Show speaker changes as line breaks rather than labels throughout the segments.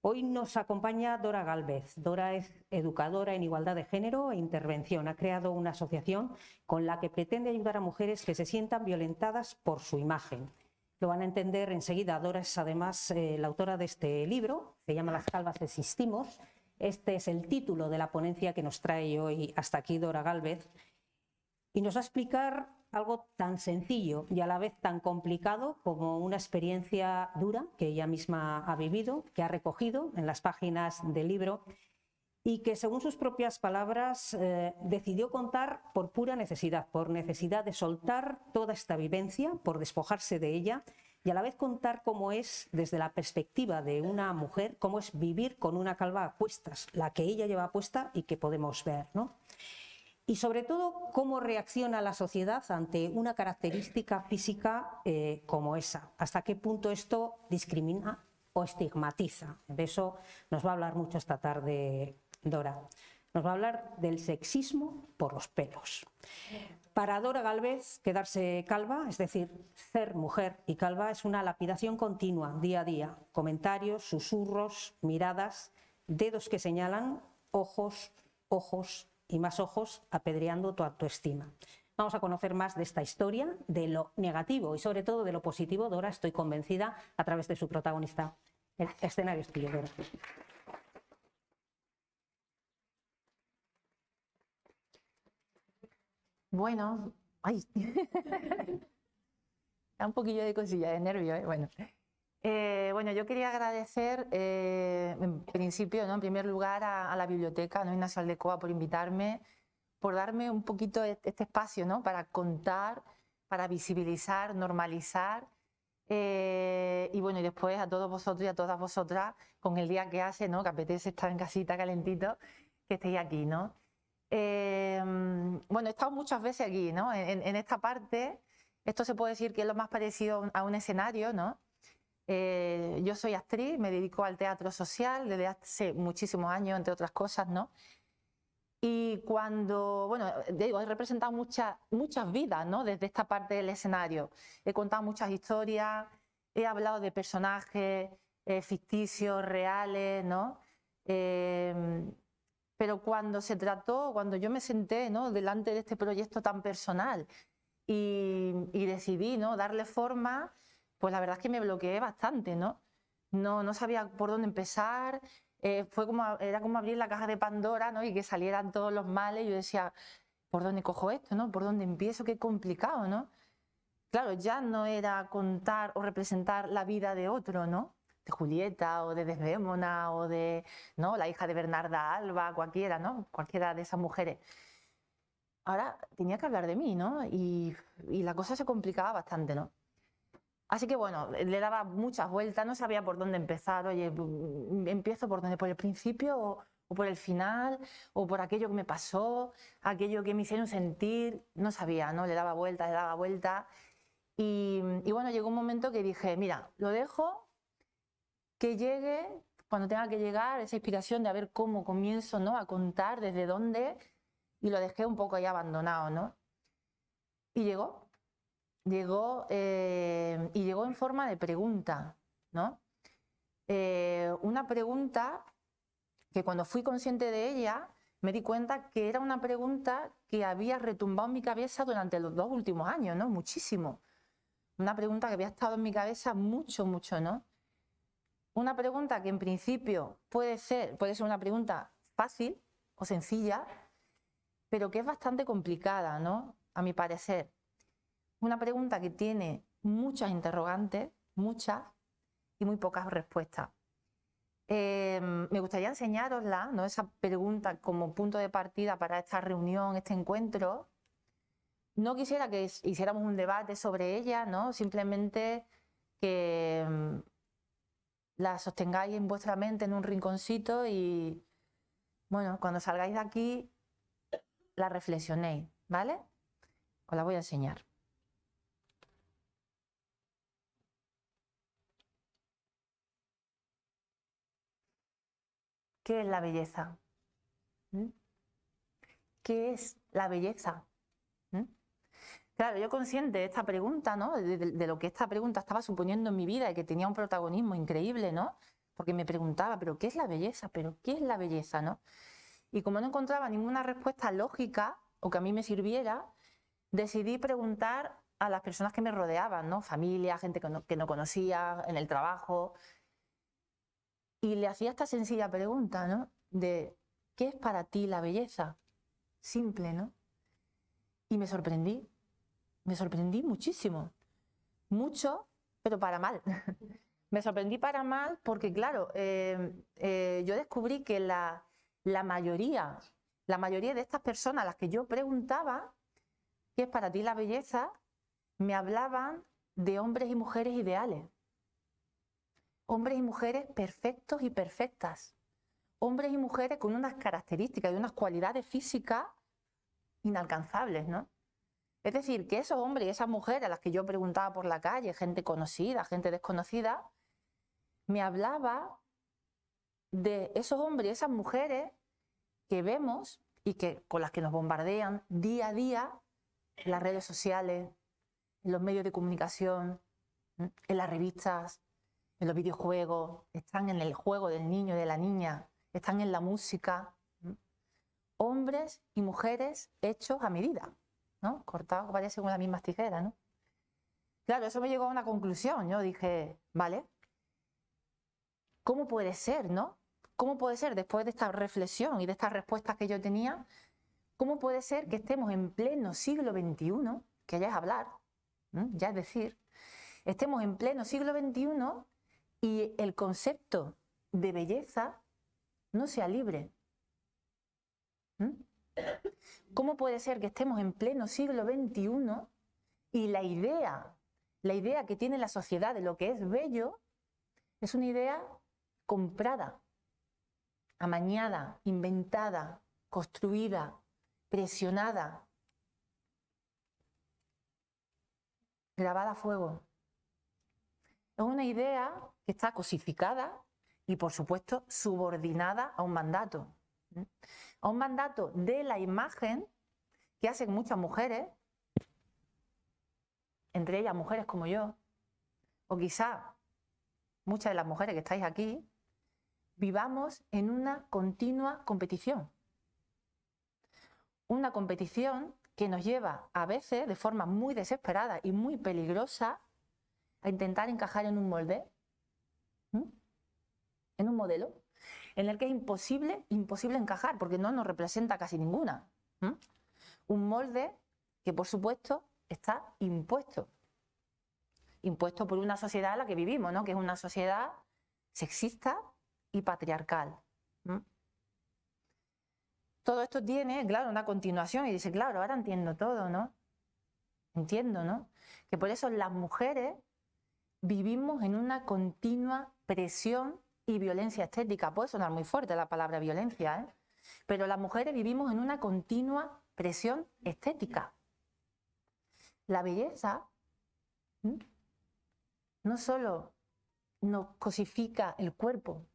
Hoy nos acompaña Dora Galvez. Dora es educadora en igualdad de género e intervención. Ha creado una asociación con la que pretende ayudar a mujeres que se sientan violentadas por su imagen. Lo van a entender enseguida. Dora es además eh, la autora de este libro, se llama Las calvas existimos. Este es el título de la ponencia que nos trae hoy hasta aquí Dora Galvez. Y nos va a explicar algo tan sencillo y a la vez tan complicado como una experiencia dura que ella misma ha vivido, que ha recogido en las páginas del libro y que según sus propias palabras eh, decidió contar por pura necesidad, por necesidad de soltar toda esta vivencia, por despojarse de ella y a la vez contar cómo es desde la perspectiva de una mujer, cómo es vivir con una calva a cuestas, la que ella lleva puesta y que podemos ver, ¿no? y sobre todo cómo reacciona la sociedad ante una característica física eh, como esa, hasta qué punto esto discrimina o estigmatiza. De eso nos va a hablar mucho esta tarde Dora. Nos va a hablar del sexismo por los pelos. Para Dora Galvez, quedarse calva, es decir, ser mujer y calva, es una lapidación continua, día a día. Comentarios, susurros, miradas, dedos que señalan, ojos, ojos, y más ojos apedreando tu autoestima. Vamos a conocer más de esta historia, de lo negativo y sobre todo de lo positivo, Dora, estoy convencida, a través de su protagonista. El
escenario es tuyo, Dora. Bueno, ay, un poquillo de cosilla de nervio, ¿eh? bueno. Eh, bueno, yo quería agradecer, eh, en principio, ¿no? en primer lugar, a, la biblioteca, ¿no? de Aldecoa, por invitarme, por darme un poquito e-, este espacio ¿no? para contar, para visibilizar, normalizar. Eh, y bueno, y después a todos vosotros y a todas vosotras, con el día que hace, ¿no? que apetece estar en casita calentito, que estéis aquí. ¿no? bueno, he estado muchas veces aquí, ¿no? en, en esta parte. Esto se puede decir que es lo más parecido a un escenario, ¿no? Eh, yo soy actriz, me dedico al teatro social desde hace muchísimos años, entre otras cosas, ¿no? Y cuando, bueno, digo, he representado muchas, muchas vidas, ¿no? Desde esta parte del escenario. He contado muchas historias, he hablado de personajes eh, ficticios, reales, ¿no? Em, pero cuando se trató, cuando yo me senté, ¿no? Delante de este proyecto tan personal y, y decidí, ¿no? Darle forma pues la verdad es que me bloqueé bastante, ¿no? No, no sabía por dónde empezar, eh, fue como, era como abrir la caja de Pandora, ¿no? Y que salieran todos los males, yo decía, ¿por dónde cojo esto, no? ¿Por dónde empiezo? Qué complicado, ¿no? Claro, ya no era contar o representar la vida de otro, ¿no? De Julieta o de Desdémona o de, ¿no? La hija de Bernarda Alba, cualquiera, ¿no? Cualquiera de esas mujeres ahora tenía que hablar de mí, ¿no? y, la cosa se complicaba bastante, ¿no? Así que bueno, le daba muchas vueltas, no sabía por dónde empezar, oye, mm, mm, empiezo por dónde, por el principio o, por el final, o por aquello que me pasó, aquello que me hicieron sentir, no sabía, ¿no? Le daba vueltas, le daba vueltas. Y, y bueno, llegó un momento que dije, mira, lo dejo, que llegue, cuando tenga que llegar, esa inspiración de a ver cómo comienzo, ¿no? A contar desde dónde, y lo dejé un poco ahí abandonado, ¿no? Y llegó, llegó eh, y llegó en forma de pregunta, ¿no? Eh, una pregunta que cuando fui consciente de ella me di cuenta que era una pregunta que había retumbado en mi cabeza durante los dos últimos años, ¿no? Muchísimo. Una pregunta que había estado en mi cabeza mucho, mucho, ¿no? Una pregunta que en principio puede ser, puede ser una pregunta fácil o sencilla, pero que es bastante complicada, ¿no? A mi parecer. Una pregunta que tiene muchas interrogantes, muchas y muy pocas respuestas. Em, me gustaría enseñarosla, ¿no? esa pregunta como punto de partida para esta reunión, este encuentro. No quisiera que hiciéramos un debate sobre ella, ¿no? simplemente que em, la sostengáis en vuestra mente en un rinconcito y, bueno, cuando salgáis de aquí, la reflexionéis, ¿vale? Os la voy a enseñar. ¿Qué es la belleza? ¿Mm? ¿Qué es la belleza? ¿Mm? Claro, yo consciente de esta pregunta, ¿no? De, lo que esta pregunta estaba suponiendo en mi vida y que tenía un protagonismo increíble, ¿no? Porque me preguntaba, ¿pero qué es la belleza? ¿Pero qué es la belleza, no? Y como no encontraba ninguna respuesta lógica o que a mí me sirviera, decidí preguntar a las personas que me rodeaban, ¿no? Familia, gente que no conocía, en el trabajo, y le hacía esta sencilla pregunta, ¿no? De, ¿qué es para ti la belleza? Simple, ¿no? Y me sorprendí, me sorprendí muchísimo. Mucho, pero para mal. me sorprendí para mal porque, claro, eh, eh, yo descubrí que la, la mayoría, la mayoría de estas personas a las que yo preguntaba, ¿qué es para ti la belleza? Me hablaban de hombres y mujeres ideales hombres y mujeres perfectos y perfectas, hombres y mujeres con unas características y unas cualidades físicas inalcanzables, ¿no? Es decir, que esos hombres y esas mujeres a las que yo preguntaba por la calle, gente conocida, gente desconocida, me hablaba de esos hombres y esas mujeres que vemos y que con las que nos bombardean día a día en las redes sociales, en los medios de comunicación, en las revistas, en los videojuegos, están en el juego del niño y de la niña, están en la música. Hombres y mujeres hechos a medida, ¿no? Cortados, parece con las mismas tijeras, ¿no? Claro, eso me llegó a una conclusión. Yo dije, vale, ¿cómo puede ser, no? ¿Cómo puede ser, después de esta reflexión y de estas respuestas que yo tenía, cómo puede ser que estemos en pleno siglo XXI, que ya es hablar, ya es decir, estemos en pleno siglo XXI y el concepto de belleza no sea libre. ¿Mm? ¿Cómo puede ser que estemos en pleno siglo XXI y la idea, la idea que tiene la sociedad de lo que es bello, es una idea comprada, amañada, inventada, construida, presionada, grabada a fuego? Es una idea que está cosificada y, por supuesto, subordinada a un mandato. A un mandato de la imagen que hacen muchas mujeres, entre ellas mujeres como yo, o quizá muchas de las mujeres que estáis aquí, vivamos en una continua competición. Una competición que nos lleva a veces de forma muy desesperada y muy peligrosa a intentar encajar en un molde en un modelo en el que es imposible, imposible encajar, porque no nos representa casi ninguna. Un molde que, por supuesto, está impuesto. Impuesto por una sociedad en la que vivimos, que es una sociedad sexista y patriarcal. Todo esto tiene, claro, una continuación y dice, claro, ahora entiendo todo, ¿no? Entiendo, ¿no? Que por eso las mujeres vivimos en una continua presión y violencia estética. Puede sonar muy fuerte la palabra violencia, ¿eh? pero las mujeres vivimos en una continua presión estética. La belleza no solo nos cosifica el cuerpo,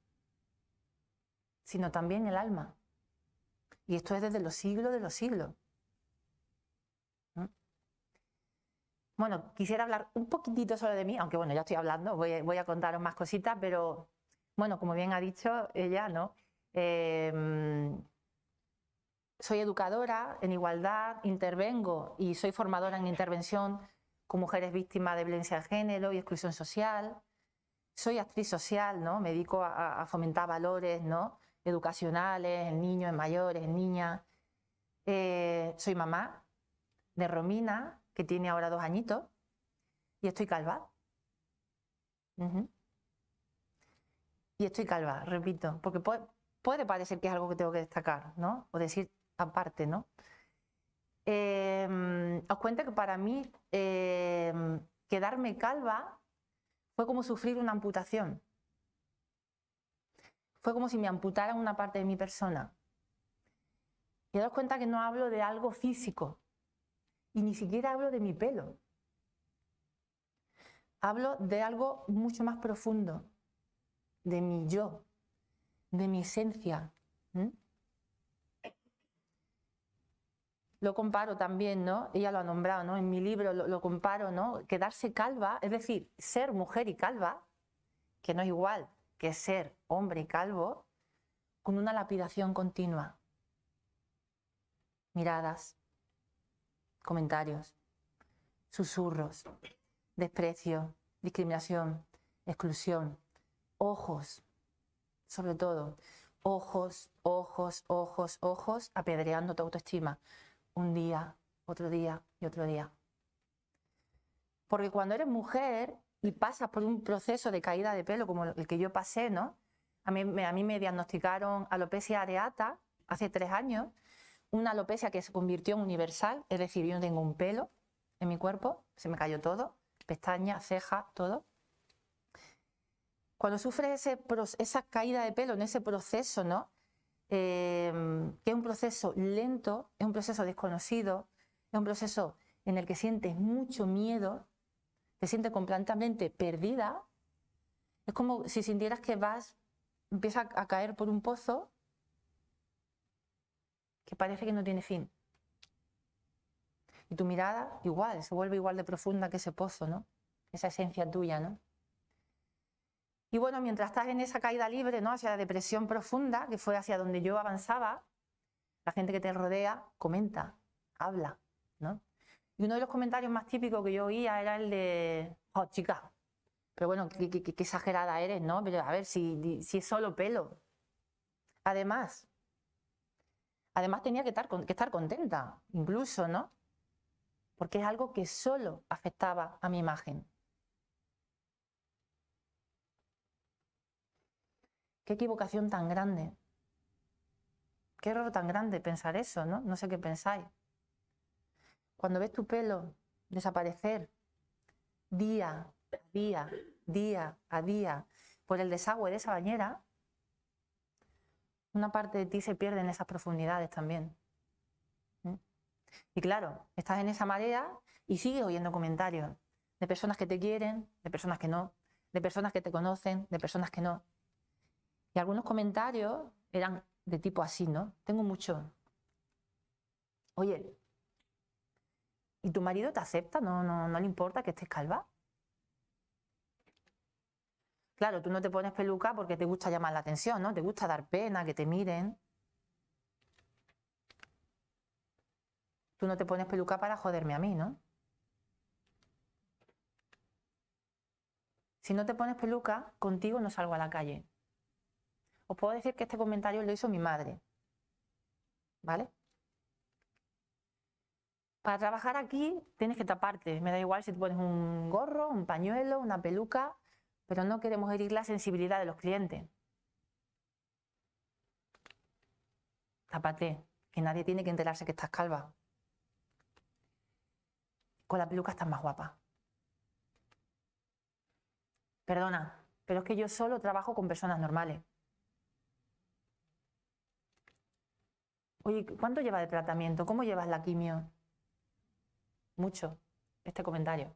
sino también el alma. Y esto es desde los siglos de los siglos. Bueno, quisiera hablar un poquitito solo de mí, aunque bueno, ya estoy hablando, voy a contaros más cositas, pero bueno, como bien ha dicho ella, ¿no? Em, soy educadora en igualdad, intervengo y soy formadora en intervención con mujeres víctimas de violencia de género y exclusión social. Soy actriz social, ¿no? Me dedico a, fomentar valores, ¿no? Educacionales, en niños, en mayores, en niñas. Eh, soy mamá de Romina, que tiene ahora dos añitos, y estoy calva y estoy calva, repito, porque puede, parecer que es algo que tengo que destacar, ¿no? O decir aparte, ¿no? Em, os cuento que para mí em, quedarme calva fue como sufrir una amputación. Fue como si me amputaran una parte de mi persona. Y daos cuenta que no hablo de algo físico y ni siquiera hablo de mi pelo. Hablo de algo mucho más profundo, de mi yo, de mi esencia. Lo comparo también, ¿no? Ella lo ha nombrado, ¿no? En mi libro lo, comparo, ¿no? Quedarse calva, es decir, ser mujer y calva, que no es igual que ser hombre y calvo, con una lapidación continua. Miradas, comentarios, susurros, desprecio, discriminación, exclusión, ojos, sobre todo, ojos, ojos, ojos, ojos, apedreando tu autoestima. Un día, otro día y otro día. Porque cuando eres mujer y pasas por un proceso de caída de pelo como el que yo pasé, ¿no? A mí, me, diagnosticaron alopecia areata hace tres años, una alopecia que se convirtió en universal, es decir, yo no tengo un pelo en mi cuerpo, se me cayó todo, pestañas, ceja, todo cuando sufres esa caída de pelo en ese proceso, ¿no? Em, que es un proceso lento, es un proceso desconocido, es un proceso en el que sientes mucho miedo, te sientes completamente perdida. Es como si sintieras que vas, empiezas a caer por un pozo que parece que no tiene fin. Y tu mirada igual, se vuelve igual de profunda que ese pozo, ¿no? Esa esencia tuya, ¿no? Y bueno, mientras estás en esa caída libre, ¿no? Hacia la depresión profunda, que fue hacia donde yo avanzaba, la gente que te rodea comenta, habla, ¿no? Y uno de los comentarios más típicos que yo oía era el de, oh, chica, pero bueno, qué, exagerada eres, ¿no? Pero a ver, si, si es solo pelo. Además, además tenía que estar, que estar contenta, incluso, ¿no? Porque es algo que solo afectaba a mi imagen. Qué equivocación tan grande. Qué error tan grande pensar eso, ¿no? No sé qué pensáis. Cuando ves tu pelo desaparecer día a día, día a día, por el desagüe de esa bañera, una parte de ti se pierde en esas profundidades también. Y claro, estás en esa marea y sigues oyendo comentarios de personas que te quieren, de personas que no, de personas que te conocen, de personas que no. Y algunos comentarios eran de tipo así, ¿no? Tengo mucho. Oye, ¿y tu marido te acepta? ¿No, no, no le importa que estés calva? Claro, tú no te pones peluca porque te gusta llamar la atención, ¿no? Te gusta dar pena, que te miren. Tú no te pones peluca para joderme a mí, ¿no? Si no te pones peluca, contigo no salgo a la calle os puedo decir que este comentario lo hizo mi madre. ¿Vale? Para trabajar aquí tienes que taparte. Me da igual si te pones un gorro, un pañuelo, una peluca, pero no queremos herir la sensibilidad de los clientes. Tápate, que nadie tiene que enterarse que estás calva. Con la peluca estás más guapa. Perdona, pero es que yo solo trabajo con personas normales. Oye, ¿cuánto lleva de tratamiento? ¿Cómo llevas la quimio? Mucho. Este comentario.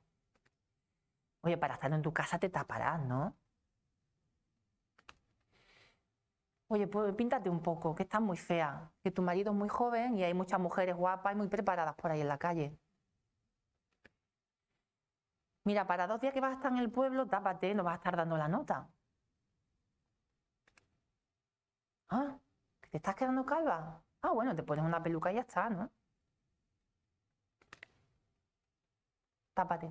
Oye, para estar en tu casa te taparás, ¿no? Oye, pues píntate un poco, que estás muy fea, que tu marido es muy joven y hay muchas mujeres guapas y muy preparadas por ahí en la calle. Mira, para dos días que vas a estar en el pueblo, tápate, no vas a estar dando la nota. ¿Ah? te estás quedando calva? Ah, bueno, te pones una peluca y ya está, ¿no? Tápate.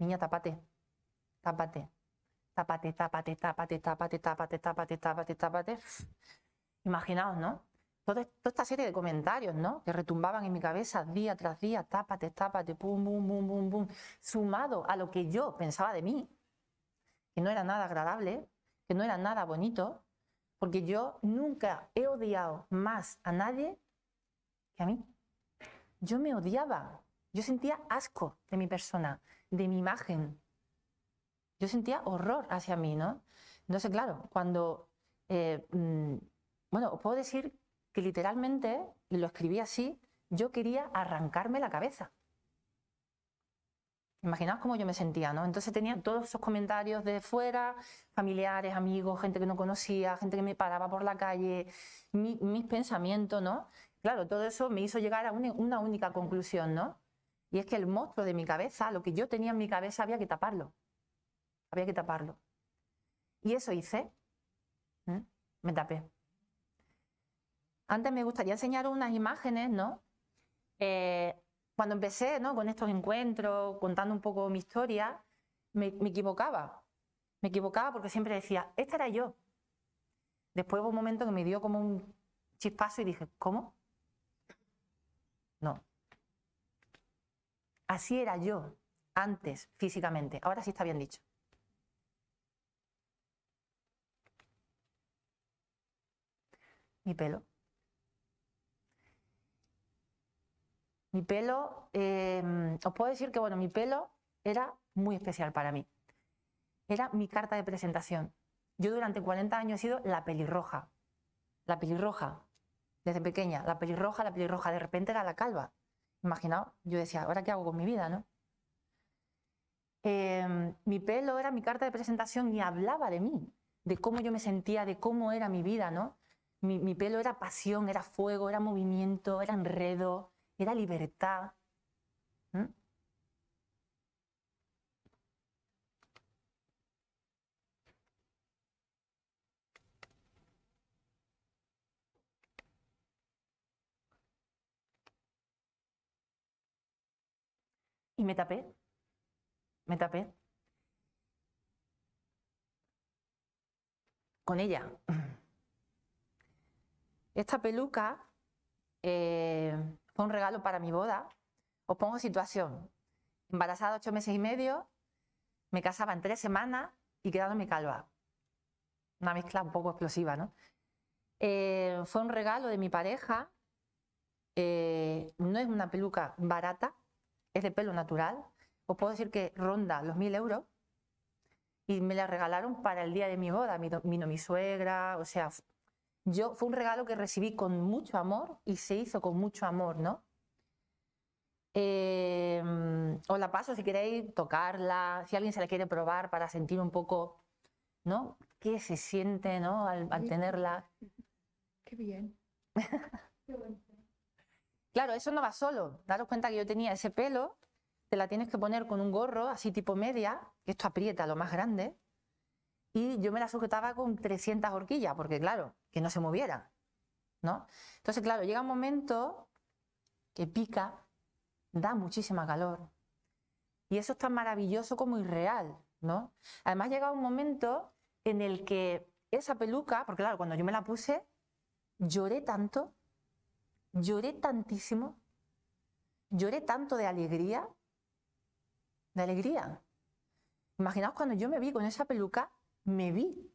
Niña, tápate. Tápate. Tápate, tápate, tápate, tápate, tápate, tápate, tápate, tápate. Imaginaos, ¿no? Toda, esta serie de comentarios, ¿no? Que retumbaban en mi cabeza día tras día, tápate, tápate, pum, pum, pum, pum, pum, sumado a lo que yo pensaba de mí, que no era nada agradable, que no era nada bonito, porque yo nunca he odiado más a nadie que a mí. Yo me odiaba, yo sentía asco de mi persona, de mi imagen. Yo sentía horror hacia mí, ¿no? sé, claro, cuando... Eh, mm, bueno, puedo decir que literalmente, lo escribí así, yo quería arrancarme la cabeza. Imaginaos cómo yo me sentía, ¿no? Entonces tenía todos esos comentarios de fuera, familiares, amigos, gente que no conocía, gente que me paraba por la calle, mis pensamientos, ¿no? Claro, todo eso me hizo llegar a una, única conclusión, ¿no? Y es que el monstruo de mi cabeza, lo que yo tenía en mi cabeza, había que taparlo. Había que taparlo. Y eso hice. ¿Mm? Me tapé. Antes me gustaría enseñar unas imágenes, ¿no? Eh, cuando empecé con estos encuentros, contando un poco mi historia, me, me, equivocaba. Me equivocaba porque siempre decía, esta era yo. Después hubo un momento que me dio como un chispazo y dije, ¿cómo? No. Así era yo antes físicamente. Ahora sí está bien dicho. Mi pelo. mi pelo, em, os puedo decir que bueno, mi pelo era muy especial para mí. Era mi carta de presentación. Yo durante 40 años he sido la pelirroja. La pelirroja, desde pequeña, la pelirroja, la pelirroja, de repente era la calva. Imaginaos, yo decía, ¿ahora qué hago con mi vida, no? Em, mi pelo era mi carta de presentación y hablaba de mí, de cómo yo me sentía, de cómo era mi vida, ¿no? Mi, mi pelo era pasión, era fuego, era movimiento, era enredo, era libertad. Y me tapé, me tapé. Con ella. Esta peluca eh, fue un regalo para mi boda. Os pongo situación. Embarazada ocho meses y medio, me casaba en tres semanas y mi calva. Una mezcla un poco explosiva, ¿no? Eh, fue un regalo de mi pareja. Eh, no es una peluca barata, es de pelo natural. Os puedo decir que ronda los mil euros. Y me la regalaron para el día de mi boda. Mi, mi, mi suegra, o sea, yo fue un regalo que recibí con mucho amor y se hizo con mucho amor, ¿no? Em, os la paso si queréis tocarla, si alguien se la quiere probar para sentir un poco, ¿no? ¿Qué se siente, ¿no? Al, tenerla.
Qué bien.
claro, eso no va solo. Daros cuenta que yo tenía ese pelo, te la tienes que poner con un gorro así tipo media, que esto aprieta lo más grande, y yo me la sujetaba con 300 horquillas, porque claro, que no se moviera, ¿no? Entonces, claro, llega un momento que pica, da muchísima calor, y eso es tan maravilloso como irreal, ¿no? Además llega un momento en el que esa peluca, porque claro, cuando yo me la puse, lloré tanto, lloré tantísimo, lloré tanto de alegría, de alegría. Imaginaos cuando yo me vi con esa peluca, me vi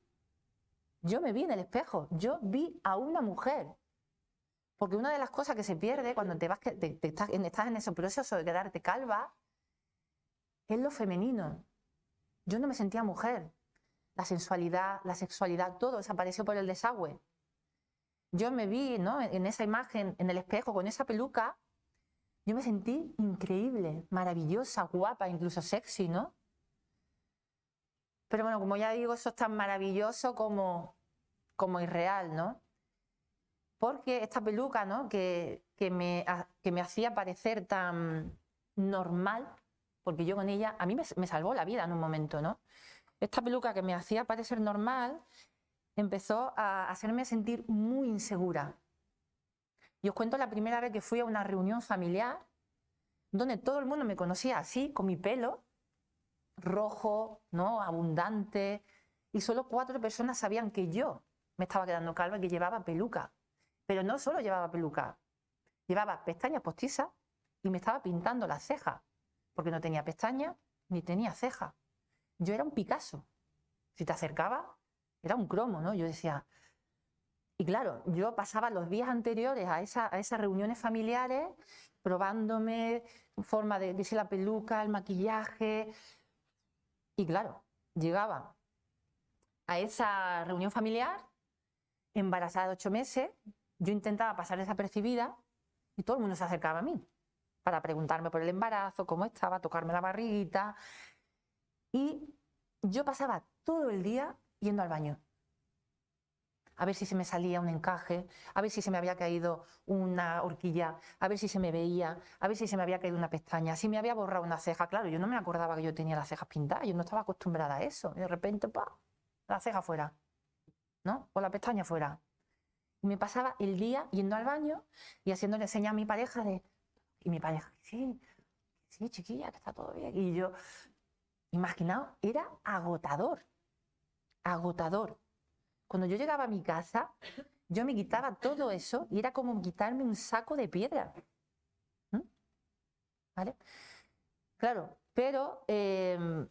yo me vi en el espejo, yo vi a una mujer. Porque una de las cosas que se pierde cuando te vas, estás, en ese proceso de quedarte calva, es lo femenino. Yo no me sentía mujer. La sensualidad, la sexualidad, todo desapareció por el desagüe. Yo me vi ¿no? en esa imagen, en el espejo, con esa peluca, yo me sentí increíble, maravillosa, guapa, incluso sexy, ¿no? Pero bueno, como ya digo, eso es tan maravilloso como, como irreal, ¿no? Porque esta peluca, ¿no? Que, que, me, hacía parecer tan normal, porque yo con ella, a mí me, me salvó la vida en un momento, ¿no? Esta peluca que me hacía parecer normal empezó a hacerme sentir muy insegura. Y os cuento la primera vez que fui a una reunión familiar donde todo el mundo me conocía así, con mi pelo, rojo, ¿no? abundante, y solo cuatro personas sabían que yo me estaba quedando calva y que llevaba peluca. Pero no solo llevaba peluca, llevaba pestañas postizas y me estaba pintando las cejas, porque no tenía pestañas ni tenía cejas. Yo era un Picasso. Si te acercaba, era un cromo, ¿no? Yo decía. Y claro, yo pasaba los días anteriores a, esa, a esas reuniones familiares probándome forma de, la peluca, el maquillaje, y claro, llegaba a esa reunión familiar, embarazada de ocho meses, yo intentaba pasar desapercibida y todo el mundo se acercaba a mí para preguntarme por el embarazo, cómo estaba, tocarme la barriguita. Y yo pasaba todo el día yendo al baño a ver si se me salía un encaje, a ver si se me había caído una horquilla, a ver si se me veía, a ver si se me había caído una pestaña, si me había borrado una ceja. Claro, yo no me acordaba que yo tenía las cejas pintadas, yo no estaba acostumbrada a eso. Y de repente, pa, la ceja fuera, ¿no? O la pestaña fuera. Y me pasaba el día yendo al baño y haciéndole señas a mi pareja de... Y mi pareja, sí, sí, chiquilla, que está todo bien. Y yo, imaginaos, era agotador, agotador. Cuando yo llegaba a mi casa, yo me quitaba todo eso y era como quitarme un saco de piedra. ¿Mm? ¿Vale? Claro, pero em,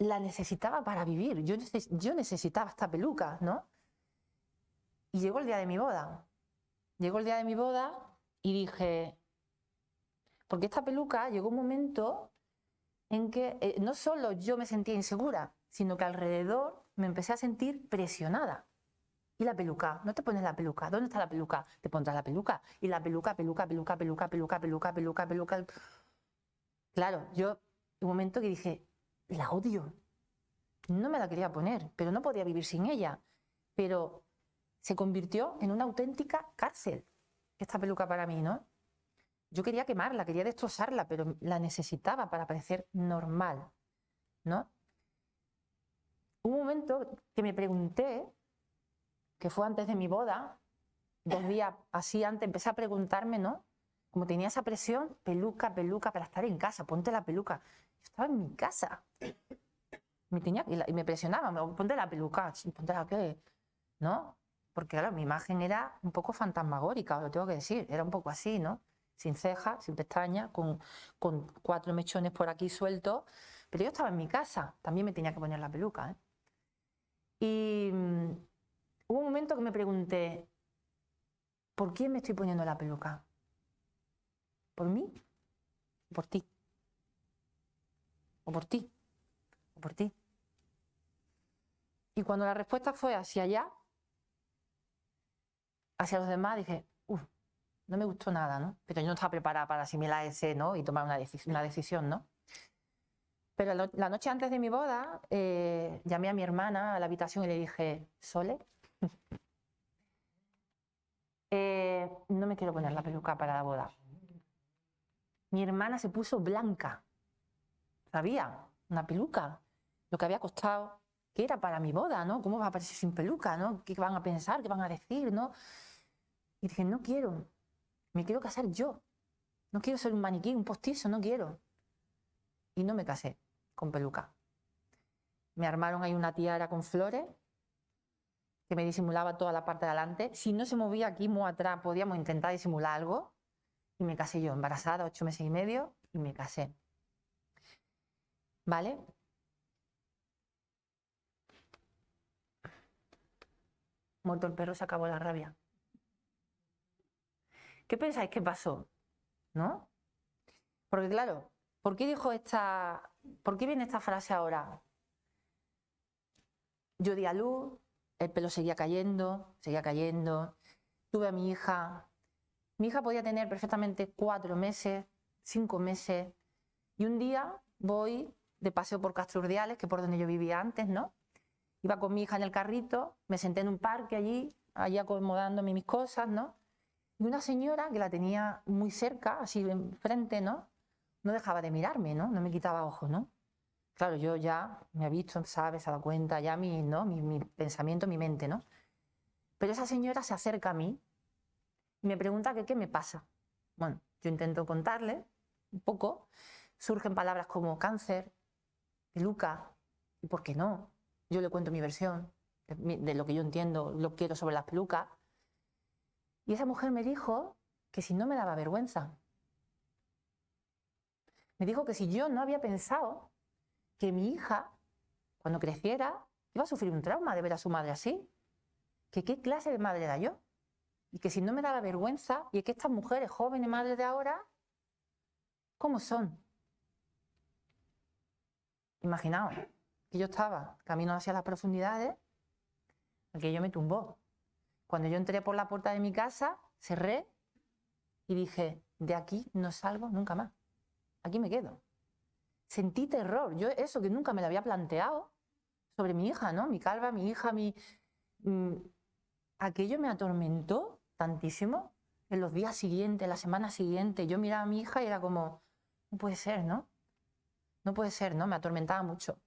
la necesitaba para vivir. Yo, necesitaba esta peluca, ¿no? Y llegó el día de mi boda. Llegó el día de mi boda y dije, porque esta peluca llegó un momento en que eh, no solo yo me sentía insegura, sino que alrededor me empecé a sentir presionada. ¿Y la peluca? ¿No te pones la peluca? ¿Dónde está la peluca? Te pondrás la peluca. Y la peluca, peluca, peluca, peluca, peluca, peluca, peluca, peluca. Claro, yo un momento que dije, la odio. No me la quería poner, pero no podía vivir sin ella. Pero se convirtió en una auténtica cárcel esta peluca para mí, ¿no? Yo quería quemarla, quería destrozarla, pero la necesitaba para parecer normal, ¿no? un momento que me pregunté, que fue antes de mi boda, dos días así antes, empecé a preguntarme, ¿no? Como tenía esa presión, peluca, peluca, para estar en casa, ponte la peluca. Yo estaba en mi casa. Me tenía, y, me presionaba, ponte la peluca, ponte la que, ¿no? Porque claro, mi imagen era un poco fantasmagórica, lo tengo que decir, era un poco así, ¿no? Sin cejas, sin pestaña, con, con cuatro mechones por aquí sueltos. Pero yo estaba en mi casa, también me tenía que poner la peluca, ¿eh? Y mm, hubo un momento que me pregunté, ¿por quién me estoy poniendo la peluca? ¿Por mí? ¿O por ti? ¿O por ti? ¿O por ti? Y cuando la respuesta fue hacia allá, hacia los demás, dije, uff, no me gustó nada, ¿no? Pero yo no estaba preparada para asimilar ese, ¿no? Y tomar una, una decisión, ¿no? Pero la noche antes de mi boda eh, llamé a mi hermana a la habitación y le dije, Sole, eh, no me quiero poner la peluca para la boda. Mi hermana se puso blanca. Sabía, una peluca, lo que había costado, que era para mi boda, ¿no? ¿Cómo va a aparecer sin peluca, ¿no? ¿Qué van a pensar? ¿Qué van a decir, ¿no? Y dije, no quiero, me quiero casar yo. No quiero ser un maniquí, un postizo, no quiero y no me casé con peluca. Me armaron ahí una tiara con flores que me disimulaba toda la parte de adelante. Si no se movía aquí, muy atrás, podíamos intentar disimular algo. Y me casé yo, embarazada, ocho meses y medio, y me casé. ¿Vale? Muerto el perro, se acabó la rabia. ¿Qué pensáis que pasó? ¿No? Porque claro, ¿Por qué dijo esta, por qué viene esta frase ahora? Yo di a luz, el pelo seguía cayendo, seguía cayendo, tuve a mi hija, mi hija podía tener perfectamente cuatro meses, cinco meses, y un día voy de paseo por Castro Urdiales, que por donde yo vivía antes, ¿no? Iba con mi hija en el carrito, me senté en un parque allí, allí acomodándome mis cosas, ¿no? Y una señora que la tenía muy cerca, así enfrente, ¿no? no dejaba de mirarme, ¿no? No me quitaba ojo ¿no? Claro, yo ya me ha visto, sabes, se ha dado cuenta, ya mi, ¿no? Mi, pensamiento, mi mente, ¿no? Pero esa señora se acerca a mí y me pregunta que qué me pasa. Bueno, yo intento contarle un poco. Surgen palabras como cáncer, peluca, ¿y por qué no? Yo le cuento mi versión de, de lo que yo entiendo, lo quiero sobre las pelucas. Y esa mujer me dijo que si no me daba vergüenza, me dijo que si yo no había pensado que mi hija, cuando creciera, iba a sufrir un trauma de ver a su madre así, que qué clase de madre era yo, y que si no me daba vergüenza, y es que estas mujeres jóvenes madres de ahora, ¿cómo son? Imaginaos que yo estaba camino hacia las profundidades, aquello que me tumbó. Cuando yo entré por la puerta de mi casa, cerré y dije, de aquí no salgo nunca más aquí me quedo. Sentí terror, yo eso que nunca me lo había planteado sobre mi hija, ¿no? Mi calva, mi hija, mi... Mm, aquello me atormentó tantísimo en los días siguientes, la semana siguiente. Yo miraba a mi hija y era como, no puede ser, ¿no? No puede ser, ¿no? Me atormentaba mucho.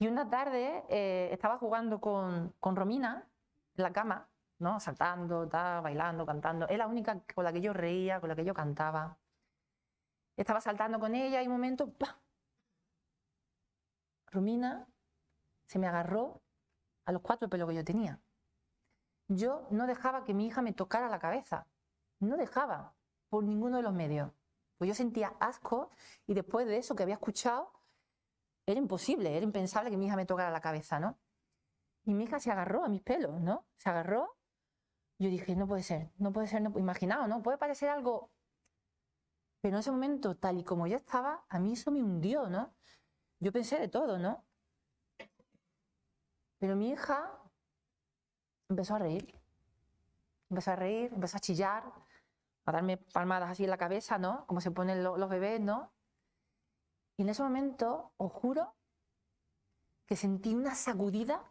Y una tarde eh, estaba jugando con, Romina en la cama, ¿no? Saltando, bailando, cantando. Es la única con la que yo reía, con la que yo cantaba. Estaba saltando con ella y un momento, ¡pam! Romina se me agarró a los cuatro pelos que yo tenía. Yo no dejaba que mi hija me tocara la cabeza. No dejaba, por ninguno de los medios. Pues yo sentía asco y después de eso que había escuchado, era imposible, era impensable que mi hija me tocara la cabeza, ¿no? Y mi hija se agarró a mis pelos, ¿no? Se agarró. Yo dije, no puede ser, no puede ser, no, imaginaos, ¿no? Puede parecer algo pero en ese momento, tal y como ya estaba, a mí eso me hundió, ¿no? Yo pensé de todo, ¿no? Pero mi hija empezó a reír. Empezó a reír, empezó a chillar, a darme palmadas así en la cabeza, ¿no? Como se ponen los bebés, ¿no? Y en ese momento, os juro, que sentí una sacudida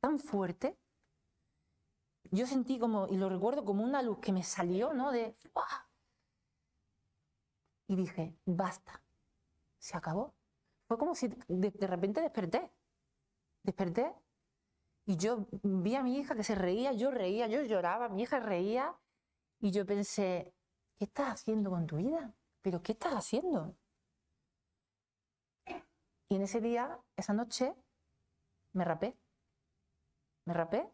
tan fuerte. Yo sentí como, y lo recuerdo, como una luz que me salió, ¿no? De, y dije, basta, se acabó. Fue como si de, repente desperté, desperté y yo vi a mi hija que se reía, yo reía, yo lloraba, mi hija reía y yo pensé, ¿qué estás haciendo con tu vida? ¿Pero qué estás haciendo? Y en ese día, esa noche, me rapé. Me rapé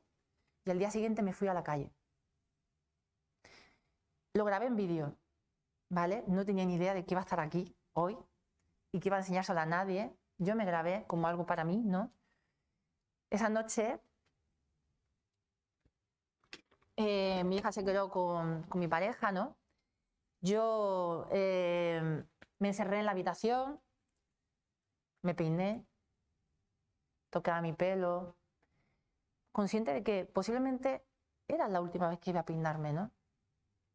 y al día siguiente me fui a la calle. Lo grabé en vídeo. ¿vale? No tenía ni idea de que iba a estar aquí hoy y que iba a enseñárselo a nadie. Yo me grabé como algo para mí, ¿no? Esa noche eh, mi hija se quedó con, mi pareja, ¿no? Yo eh, me encerré en la habitación, me peiné, tocaba mi pelo, consciente de que posiblemente era la última vez que iba a peinarme, ¿no?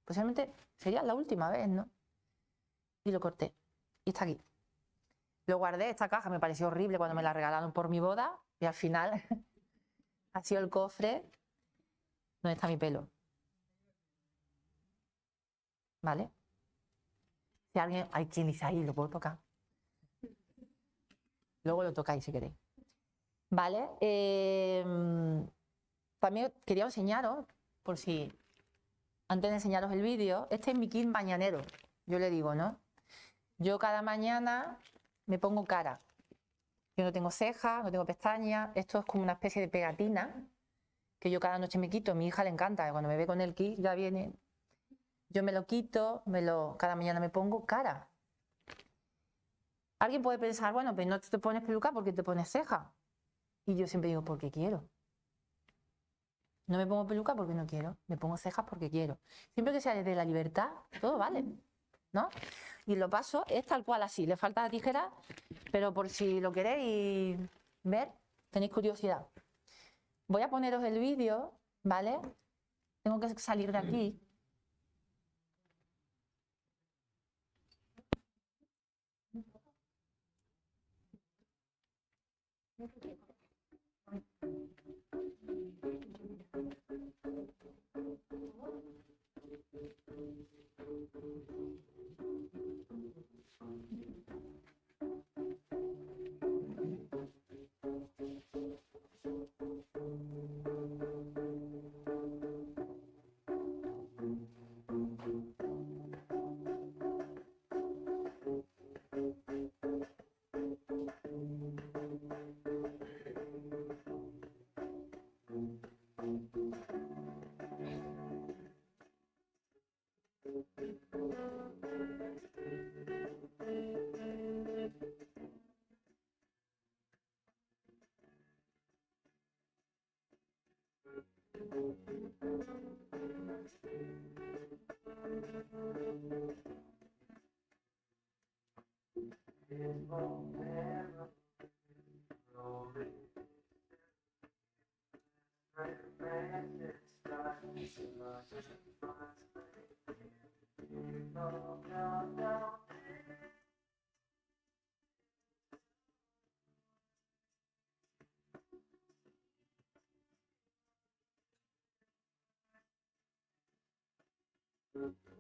posiblemente pues sería la última vez, ¿no? Y lo corté. Y está aquí. Lo guardé, esta caja me pareció horrible cuando me la regalaron por mi boda. Y al final ha sido el cofre donde está mi pelo. ¿Vale? Si alguien, hay quien dice ahí, lo puedo tocar. Luego lo tocáis si queréis. ¿Vale? Eh, también quería enseñaros, por si antes de enseñaros el vídeo, este es mi kit mañanero, yo le digo, ¿no? Yo cada mañana me pongo cara. Yo no tengo cejas, no tengo pestañas, esto es como una especie de pegatina que yo cada noche me quito, a mi hija le encanta, cuando me ve con el kit ya viene. Yo me lo quito, me lo, cada mañana me pongo cara. Alguien puede pensar, bueno, pues no te pones peluca porque te pones ceja. Y yo siempre digo, porque quiero. No me pongo peluca porque no quiero, me pongo cejas porque quiero. Siempre que sea desde la libertad, todo vale, ¿no? Y lo paso es tal cual así, le falta la tijera, pero por si lo queréis ver, tenéis curiosidad. Voy a poneros el vídeo, ¿vale? Tengo que salir de aquí
Thank you.
Amen.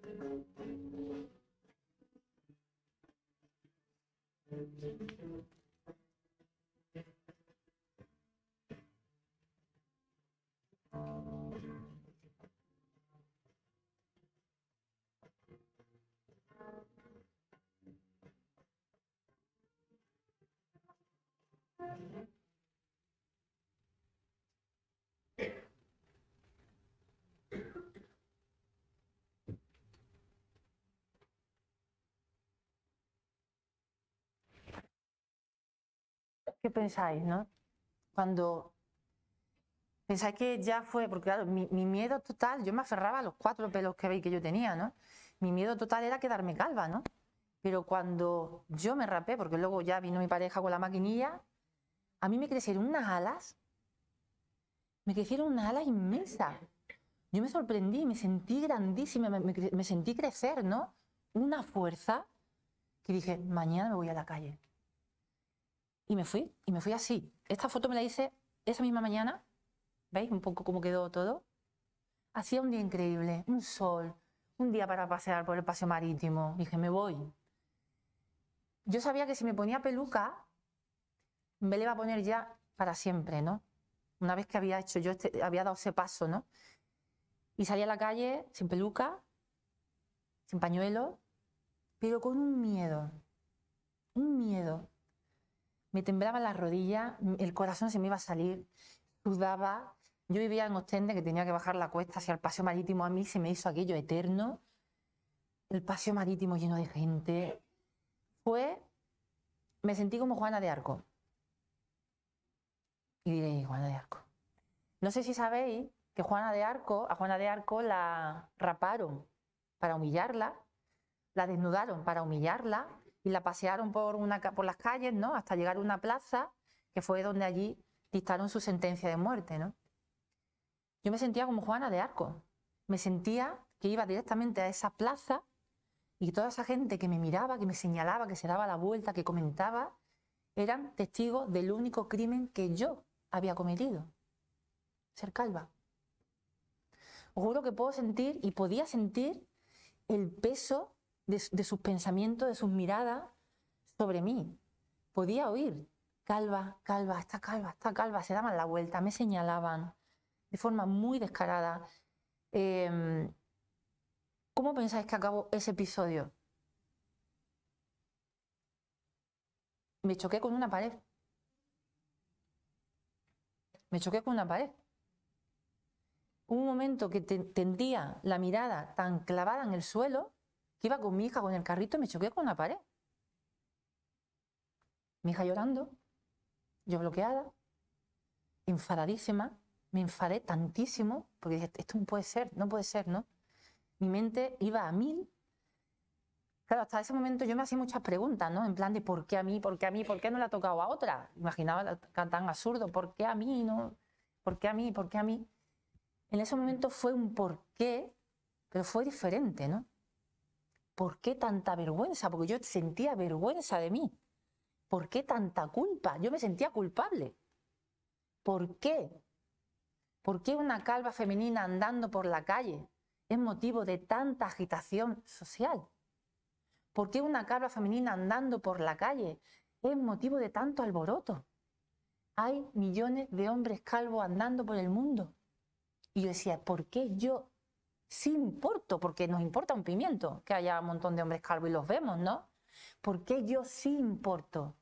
Thank you.
pensáis, no? Cuando pensáis que ya fue, porque claro, mi, miedo total, yo me aferraba a los cuatro pelos que veis que yo tenía, ¿no? Mi miedo total era quedarme calva, ¿no? Pero cuando yo me rapé, porque luego ya vino mi pareja con la maquinilla, a mí me crecieron unas alas, me crecieron unas alas inmensas. Yo me sorprendí, me sentí grandísima, me sentí crecer, ¿no? Una fuerza que dije, mañana me voy a la calle. Y me fui, y me fui así. Esta foto me la hice esa misma mañana. ¿Veis un poco cómo quedó todo? Hacía un día increíble, un sol, un día para pasear por el paseo marítimo. Dije, me voy. Yo sabía que si me ponía peluca, me le iba a poner ya para siempre, ¿no? Una vez que había hecho, yo este, había dado ese paso, ¿no? Y salí a la calle sin peluca, sin pañuelo, pero con un miedo, un miedo me temblaban las rodillas, el corazón se me iba a salir, sudaba. Yo vivía en Ostende, que tenía que bajar la cuesta hacia el paseo marítimo. A mí se me hizo aquello eterno. El paseo marítimo lleno de gente. Fue. Me sentí como Juana de Arco. Y diréis, Juana de Arco. No sé si sabéis que Juana de Arco, a Juana de Arco la raparon para humillarla, la desnudaron para humillarla y la pasearon por, una, por las calles, ¿no? Hasta llegar a una plaza, que fue donde allí dictaron su sentencia de muerte, ¿no? Yo me sentía como Juana de Arco. Me sentía que iba directamente a esa plaza y toda esa gente que me miraba, que me señalaba, que se daba la vuelta, que comentaba, eran testigos del único crimen que yo había cometido, ser calva. Os juro que puedo sentir y podía sentir el peso de, sus pensamientos, de sus miradas sobre mí. Podía oír, calva, calva, está calva, está calva, se daban la vuelta, me señalaban de forma muy descarada. Em, ¿Cómo pensáis que acabó ese episodio? Me choqué con una pared. Me choqué con una pared. un momento que tendía la mirada tan clavada en el suelo que iba con mi hija con el carrito y me choqué con la pared. Mi hija llorando, yo bloqueada, enfadadísima, me enfadé tantísimo, porque dije, esto no puede ser, no puede ser, ¿no? Mi mente iba a mil. Claro, hasta ese momento yo me hacía muchas preguntas, ¿no? En plan de por qué a mí, por qué a mí, por qué no le ha tocado a otra. Imaginaba tan absurdo, ¿por qué a mí, no? ¿Por qué a mí, por qué a mí? En ese momento fue un por qué, pero fue diferente, ¿no? ¿por qué tanta vergüenza? Porque yo sentía vergüenza de mí. ¿Por qué tanta culpa? Yo me sentía culpable. ¿Por qué? ¿Por qué una calva femenina andando por la calle es motivo de tanta agitación social? ¿Por qué una calva femenina andando por la calle es motivo de tanto alboroto? Hay millones de hombres calvos andando por el mundo. Y yo decía, ¿por qué yo sí importo, porque nos importa un pimiento que haya un montón de hombres calvos y los vemos, ¿no? ¿Por qué yo sí importo?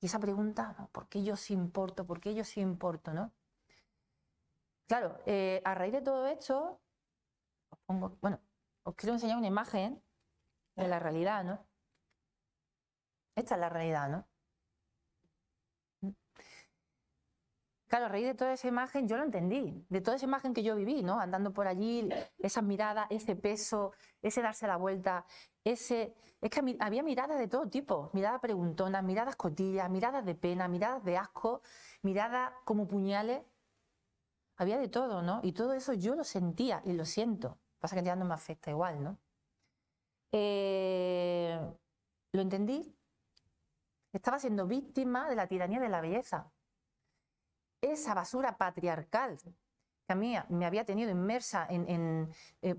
Y esa pregunta, ¿por qué yo sí importo? ¿Por qué yo sí importo? ¿no? Claro, eh, a raíz de todo esto, os pongo, bueno, os quiero enseñar una imagen de la realidad, ¿no? Esta es la realidad, ¿no? Claro, a de toda esa imagen yo lo entendí, de toda esa imagen que yo viví, ¿no? Andando por allí, esas miradas, ese peso, ese darse la vuelta, ese... Es que había miradas de todo tipo, miradas preguntonas, miradas cotillas, miradas de pena, miradas de asco, miradas como puñales. Había de todo, ¿no? Y todo eso yo lo sentía y lo siento. Pasa que ya no me afecta igual, ¿no? Eh, lo entendí. Estaba siendo víctima de la tiranía de la belleza esa basura patriarcal que a mí me había tenido inmersa en, en eh,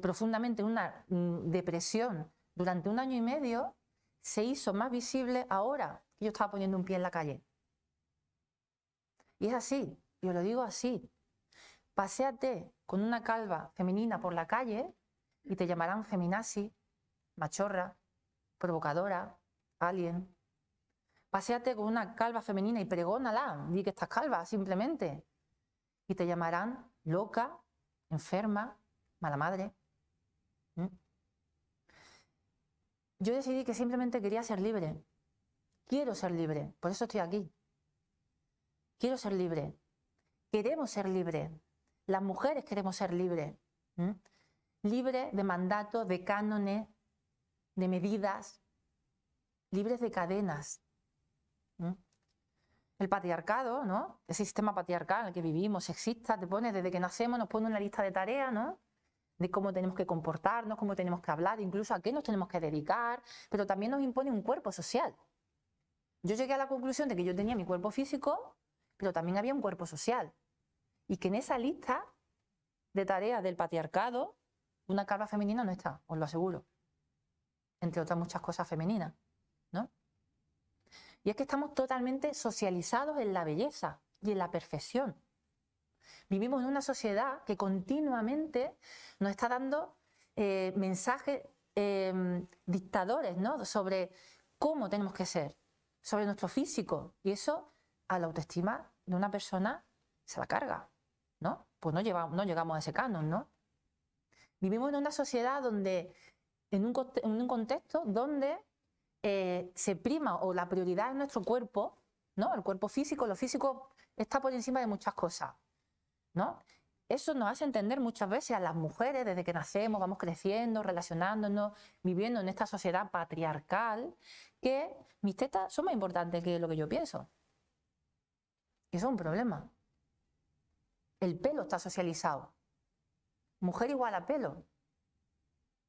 una mm, depresión durante un año y medio, se hizo más visible ahora que yo estaba poniendo un pie en la calle. Y es así, yo lo digo así. Paseate con una calva femenina por la calle y te llamarán feminazi, machorra, provocadora, alien, Paseate con una calva femenina y pregónala, di que estás calva, simplemente. Y te llamarán loca, enferma, mala madre. ¿Mm? Yo decidí que simplemente quería ser libre. Quiero ser libre, por eso estoy aquí. Quiero ser libre. Queremos ser libre. Las mujeres queremos ser libres. Libres de mandatos, de cánones, de medidas, libres de cadenas, Mm. El patriarcado, ¿no? Ese sistema patriarcal en el que vivimos, sexista, te pone desde que nacemos, nos pone una lista de tareas, ¿no? De cómo tenemos que comportarnos, cómo tenemos que hablar, incluso a qué nos tenemos que dedicar, pero también nos impone un cuerpo social. Yo llegué a la conclusión de que yo tenía mi cuerpo físico, pero también había un cuerpo social. Y que en esa lista de tareas del patriarcado, una carga femenina no está, os lo aseguro. Entre otras muchas cosas femeninas. Y es que estamos totalmente socializados en la belleza y en la perfección. Vivimos en una sociedad que continuamente nos está dando eh, mensajes em, dictadores sobre cómo tenemos que ser, sobre nuestro físico. Y eso a la autoestima de una persona se la carga, ¿no? Pues no, no llegamos a ese canon, ¿no? Vivimos en una sociedad donde, en un, en un contexto donde eh, se prima o la prioridad es nuestro cuerpo, ¿no? El cuerpo físico, lo físico está por encima de muchas cosas, ¿no? Eso nos hace entender muchas veces a las mujeres desde que nacemos, vamos creciendo, relacionándonos, viviendo en esta sociedad patriarcal, que mis tetas son más importantes que lo que yo pienso. eso es un problema. El pelo está socializado. Mujer igual a pelo.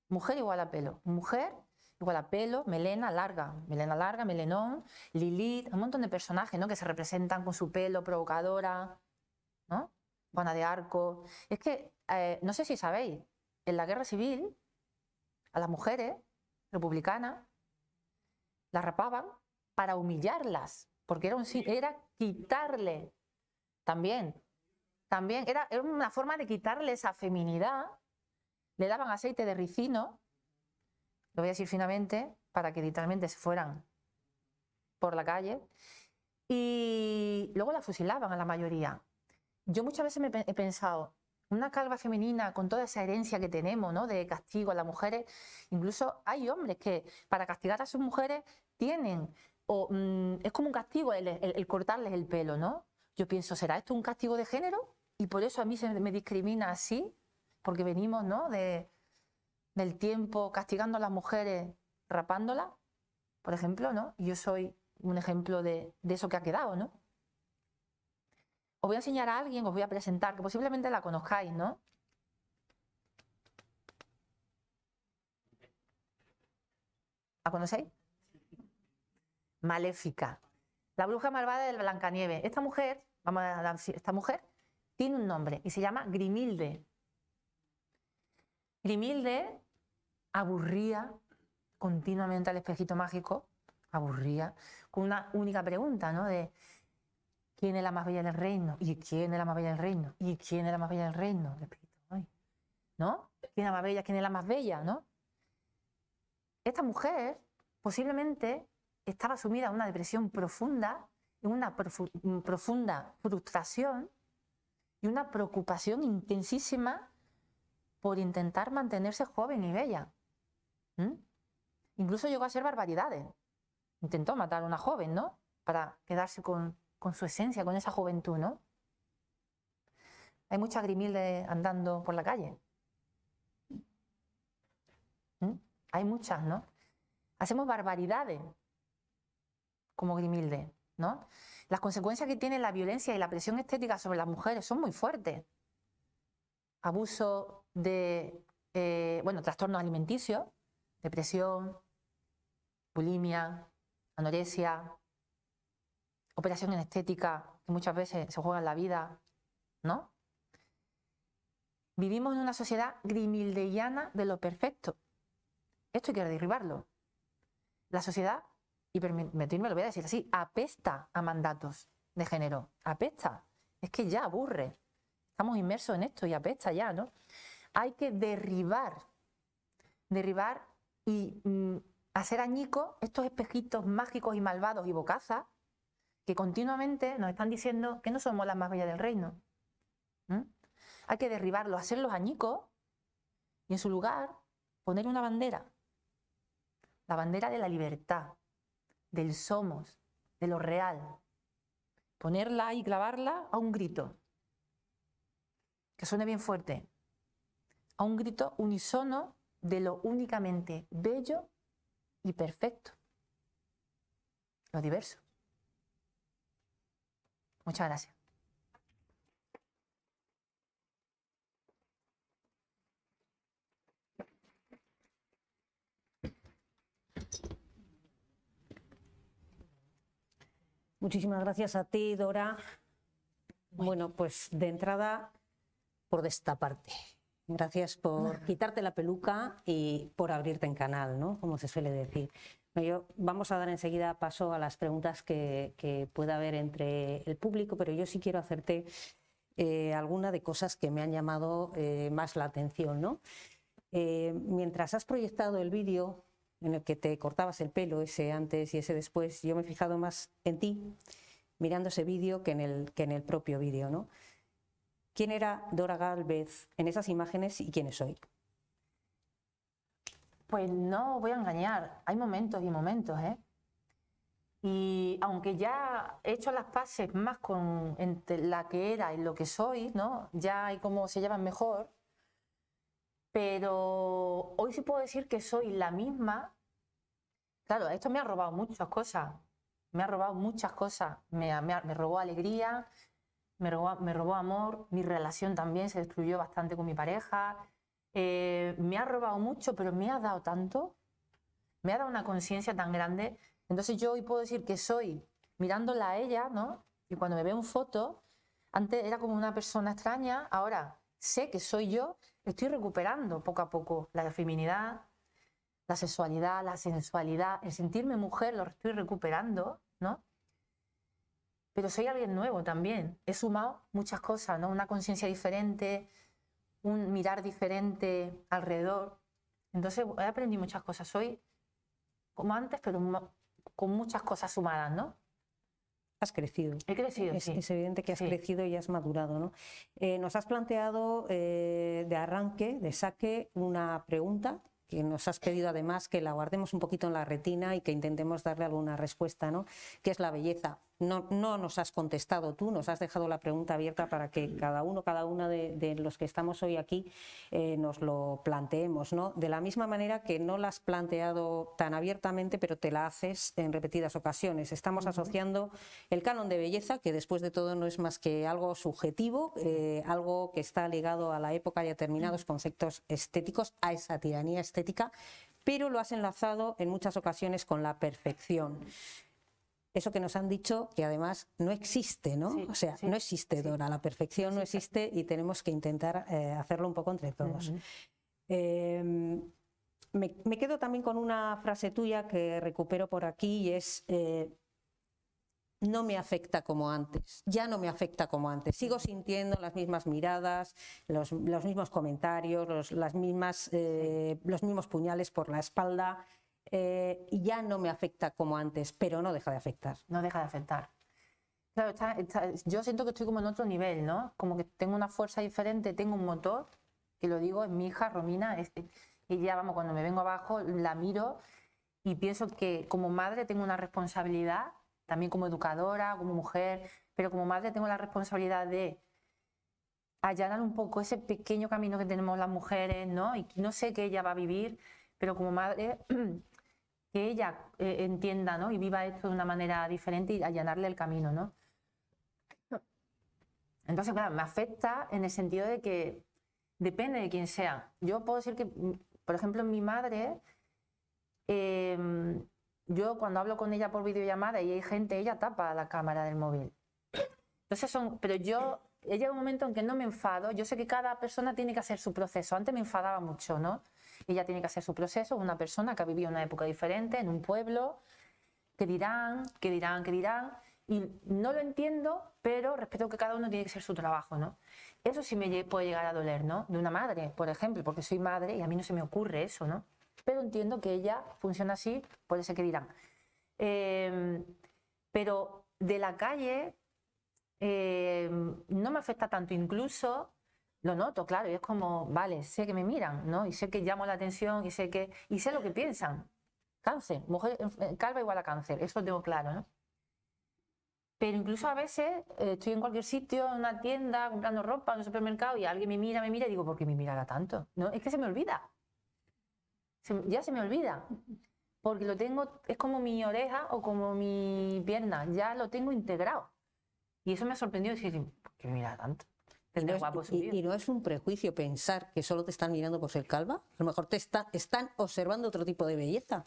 Mujer igual a pelo. Mujer Igual a pelo, melena larga, melena larga, melenón, Lilith, un montón de personajes ¿no? que se representan con su pelo, provocadora, ¿no? Juana de Arco. es que, eh, no sé si sabéis, en la guerra civil, a las mujeres republicanas las rapaban para humillarlas, porque era, un, era quitarle también, también era una forma de quitarle esa feminidad. Le daban aceite de ricino lo voy a decir finamente, para que literalmente se fueran por la calle. Y luego la fusilaban a la mayoría. Yo muchas veces me he pensado, una calva femenina con toda esa herencia que tenemos, ¿no? De castigo a las mujeres. Incluso hay hombres que para castigar a sus mujeres tienen, o mm, es como un castigo el, el, cortarles el pelo, ¿no? Yo pienso, ¿será esto un castigo de género? Y por eso a mí se me discrimina así, porque venimos, ¿no? De, del tiempo, castigando a las mujeres, rapándolas, por ejemplo, ¿no? Yo soy un ejemplo de, eso que ha quedado, ¿no? Os voy a enseñar a alguien, os voy a presentar, que posiblemente la conozcáis, ¿no? ¿La conocéis? Maléfica. La bruja malvada del Blancanieve. Esta mujer, vamos a dar, esta mujer tiene un nombre y se llama Grimilde. Grimilde aburría continuamente al espejito mágico, aburría, con una única pregunta, ¿no? De quién es la más bella del reino, y quién es la más bella del reino, y quién es la más bella del reino, ¿no? ¿Quién es la más bella, quién es la más bella, ¿no? Esta mujer posiblemente estaba sumida en una depresión profunda, en una mm, profunda frustración y una preocupación intensísima por intentar mantenerse joven y bella. ¿Mm? Incluso llegó a hacer barbaridades. ¿eh? Intentó matar a una joven, ¿no? Para quedarse con, su esencia, con esa juventud, ¿no? Hay muchas grimildes andando por la calle. ¿Mm? Hay muchas, ¿no? Hacemos barbaridades como grimilde, ¿no? Las consecuencias que tiene la violencia y la presión estética sobre las mujeres son muy fuertes. Abuso de, eh, bueno, trastornos alimenticios, depresión, bulimia, anorexia, operación en estética, que muchas veces se juega en la vida, ¿no? Vivimos en una sociedad grimildeiana de lo perfecto. Esto hay que derribarlo. La sociedad, y permitirme lo voy a decir así, apesta a mandatos de género. Apesta. Es que ya aburre. Estamos inmersos en esto y apesta ya, ¿no? Hay que derribar. Derribar y mm, hacer añicos estos espejitos mágicos y malvados y bocazas que continuamente nos están diciendo que no somos las más bellas del reino. Hay que derribarlos, hacerlos añicos y en su lugar poner una bandera. La bandera de la libertad, del somos, de lo real. Ponerla y clavarla a un grito. Que suene bien fuerte. A un grito unisono de lo únicamente bello y perfecto, lo diverso. Muchas gracias.
Muchísimas gracias a ti, Dora. Bueno, pues de entrada, por esta parte. Gracias por quitarte la peluca y por abrirte en canal, ¿no? Como se suele decir. vamos a dar enseguida paso a las preguntas que, pueda haber entre el público, pero yo sí quiero hacerte eh, alguna de cosas que me han llamado eh, más la atención, ¿no? Eh, mientras has proyectado el vídeo en el que te cortabas el pelo, ese antes y ese después, yo me he fijado más en ti mirando ese vídeo que en el, que en el propio vídeo, ¿no? quién era Dora Galvez en esas imágenes y quién soy?
Pues no voy a engañar, hay momentos y momentos, ¿eh? Y aunque ya he hecho las paces más con entre la que era y lo que soy, ¿no? Ya hay como se llevan mejor. Pero hoy sí puedo decir que soy la misma. Claro, esto me ha robado muchas cosas. Me ha robado muchas cosas. me robó alegría, me robó, amor, mi relación también se destruyó bastante con mi pareja, eh, me ha robado mucho, pero me ha dado tanto, me ha dado una conciencia tan grande. Entonces yo hoy puedo decir que soy, mirándola a ella, ¿no? Y cuando me veo en foto, antes era como una persona extraña, ahora sé que soy yo, estoy recuperando poco a poco la feminidad, la sexualidad, la sensualidad, el sentirme mujer lo estoy recuperando, ¿no? pero soy alguien nuevo también. He sumado muchas cosas, ¿no? Una conciencia diferente, un mirar diferente alrededor. Entonces he aprendido muchas cosas. Soy como antes, pero con muchas cosas sumadas, ¿no? Has crecido. He
crecido, es, Es evidente que has crecido y has madurado, ¿no? Eh, nos has planteado eh, de arranque, de saque, una pregunta que nos has pedido además que la guardemos un poquito en la retina y que intentemos darle alguna respuesta, ¿no? Que es la belleza no, nos has contestado tú, nos has dejado la pregunta abierta para que cada uno, cada una de, los que estamos hoy aquí eh, nos lo planteemos, ¿no? De la misma manera que no la has planteado tan abiertamente, pero te la haces en repetidas ocasiones. Estamos asociando el canon de belleza, que después de todo no es más que algo subjetivo, eh, algo que está ligado a la época y a determinados conceptos estéticos, a esa tiranía estética, pero lo has enlazado en muchas ocasiones con la perfección eso que nos han dicho que además no existe, ¿no? o sea, no existe, Dora, la perfección no existe y tenemos que intentar eh, hacerlo un poco entre todos. Em, me, quedo también con una frase tuya que recupero por aquí y es, eh, no me afecta como antes, ya no me afecta como antes, sigo sintiendo las mismas miradas, los, mismos comentarios, las mismas, eh, los mismos puñales por la espalda. Eh, y ya no me afecta como antes, pero no deja de afectar.
No deja de afectar. Claro, yo siento que estoy como en otro nivel, ¿no? Como que tengo una fuerza diferente, tengo un motor, que lo digo, es mi hija Romina, es, y ya vamos, cuando me vengo abajo la miro y pienso que como madre tengo una responsabilidad, también como educadora, como mujer, pero como madre tengo la responsabilidad de allanar un poco ese pequeño camino que tenemos las mujeres, ¿no? Y no sé qué ella va a vivir, pero como madre que ella eh, entienda ¿no? y viva esto de una manera diferente y allanarle el camino. ¿no? Entonces, claro, me afecta en el sentido de que depende de quién sea. Yo puedo decir que, mm, por ejemplo, mi madre, em, yo cuando hablo con ella por videollamada y hay gente, ella tapa la cámara del móvil. Entonces son, pero yo, a un momento en que no me enfado. Yo sé que cada persona tiene que hacer su proceso. Antes me enfadaba mucho, ¿no? Ella tiene que hacer su proceso, una persona que ha vivido una época diferente, en un pueblo, que dirán, que dirán, que dirán. Y no lo entiendo, pero respeto que cada uno tiene que hacer su trabajo, ¿no? Eso sí me puede llegar a doler, ¿no? De una madre, por ejemplo, porque soy madre y a mí no se me ocurre eso, ¿no? Pero entiendo que ella funciona así, puede ser que dirán. Em, pero de la calle em, no me afecta tanto, incluso lo noto, claro, y es como, vale, sé que me miran, ¿no? Y sé que llamo la atención y sé que, y sé lo que piensan. Cáncer, mujer eh, calva igual a cáncer, eso lo tengo claro, ¿no? Pero incluso a veces eh, estoy en cualquier sitio, en una tienda, comprando ropa, en un supermercado, y alguien me mira, me mira, y digo, ¿por qué me mirará tanto? No, es que se me olvida. ya se me olvida. Porque lo tengo, es como mi oreja o como mi pierna, ya lo tengo integrado. Y eso me ha sorprendido decir, ¿por qué me mira tanto?
y, no es un prejuicio pensar que solo te están mirando por ser calva. A lo mejor te están
observando otro tipo de belleza.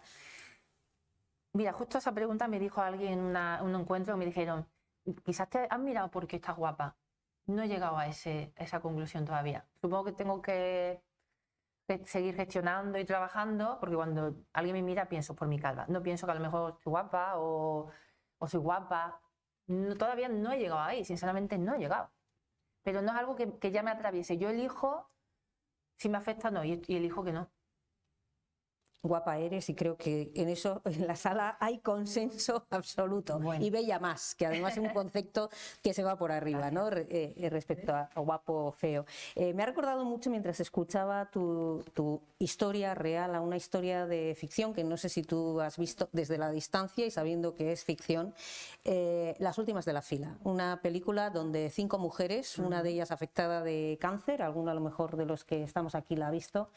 Mira, justo esa pregunta me dijo alguien en un encuentro me dijeron, quizás te has mirado porque estás guapa. No he llegado a, esa conclusión todavía. Supongo que tengo que seguir gestionando y trabajando, porque cuando alguien me mira pienso por mi calva. No pienso que a lo mejor estoy guapa o, soy guapa. todavía no he llegado ahí, sinceramente no he llegado pero no es algo que, ya me atraviese. Yo elijo si me afecta o no, y, y elijo que no
guapa eres y creo que en eso en la sala hay consenso absoluto y bella más que además es un concepto que se va por arriba no eh, eh, respecto a, guapo guapo feo eh, me ha recordado mucho mientras escuchaba tu, tu, historia real a una historia de ficción que no sé si tú has visto desde la distancia y sabiendo que es ficción las últimas de la fila una película donde cinco mujeres una de ellas afectada de cáncer alguna a lo mejor de los que estamos aquí la ha visto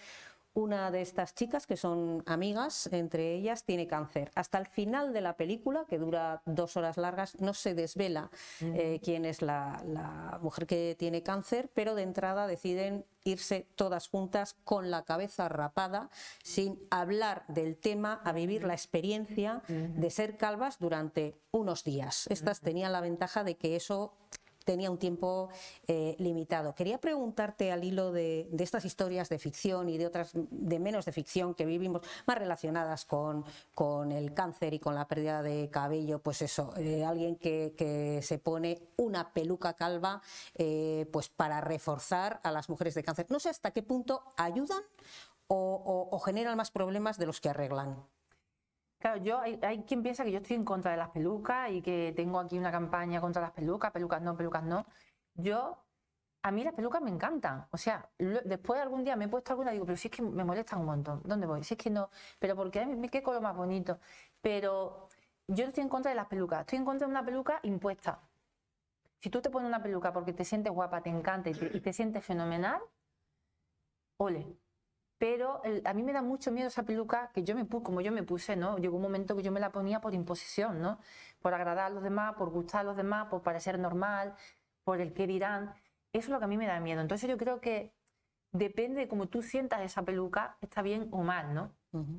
una de estas chicas, que son amigas entre ellas, tiene cáncer. Hasta el final de la película, que dura dos horas largas, no se desvela eh, quién es la mujer que tiene cáncer, pero de entrada deciden irse todas juntas con la cabeza rapada, sin hablar del tema, a vivir la experiencia de ser calvas durante unos días. Estas tenían la ventaja de que eso tenía un tiempo eh, limitado. Quería preguntarte al hilo de, estas historias de ficción y de otras de menos de ficción que vivimos, más relacionadas con, el cáncer y con la pérdida de cabello, pues eso, eh, alguien que, se pone una peluca calva eh, pues para reforzar a las mujeres de cáncer. No sé hasta qué punto ayudan o, o generan
más problemas de los que arreglan. Claro, yo hay, quien piensa que yo estoy en contra de las pelucas y que tengo aquí una campaña contra las pelucas, pelucas no, pelucas no. Yo, a mí las pelucas me encantan. O sea, después algún día me he puesto alguna y digo, pero si es que me molestan un montón, ¿dónde voy? Si es que no, pero porque me qué color más bonito. Pero yo no estoy en contra de las pelucas, estoy en contra de una peluca impuesta. Si tú te pones una peluca porque te sientes guapa, te encanta y te, y te sientes fenomenal, ole, pero a mí me da mucho miedo esa peluca que yo me puse, como yo me puse, ¿no? Llegó un momento que yo me la ponía por imposición, ¿no? Por agradar a los demás, por gustar a los demás, por parecer normal, por el que dirán. Eso es lo que a mí me da miedo. Entonces yo creo que depende de cómo tú sientas esa peluca, está bien o mal, ¿no?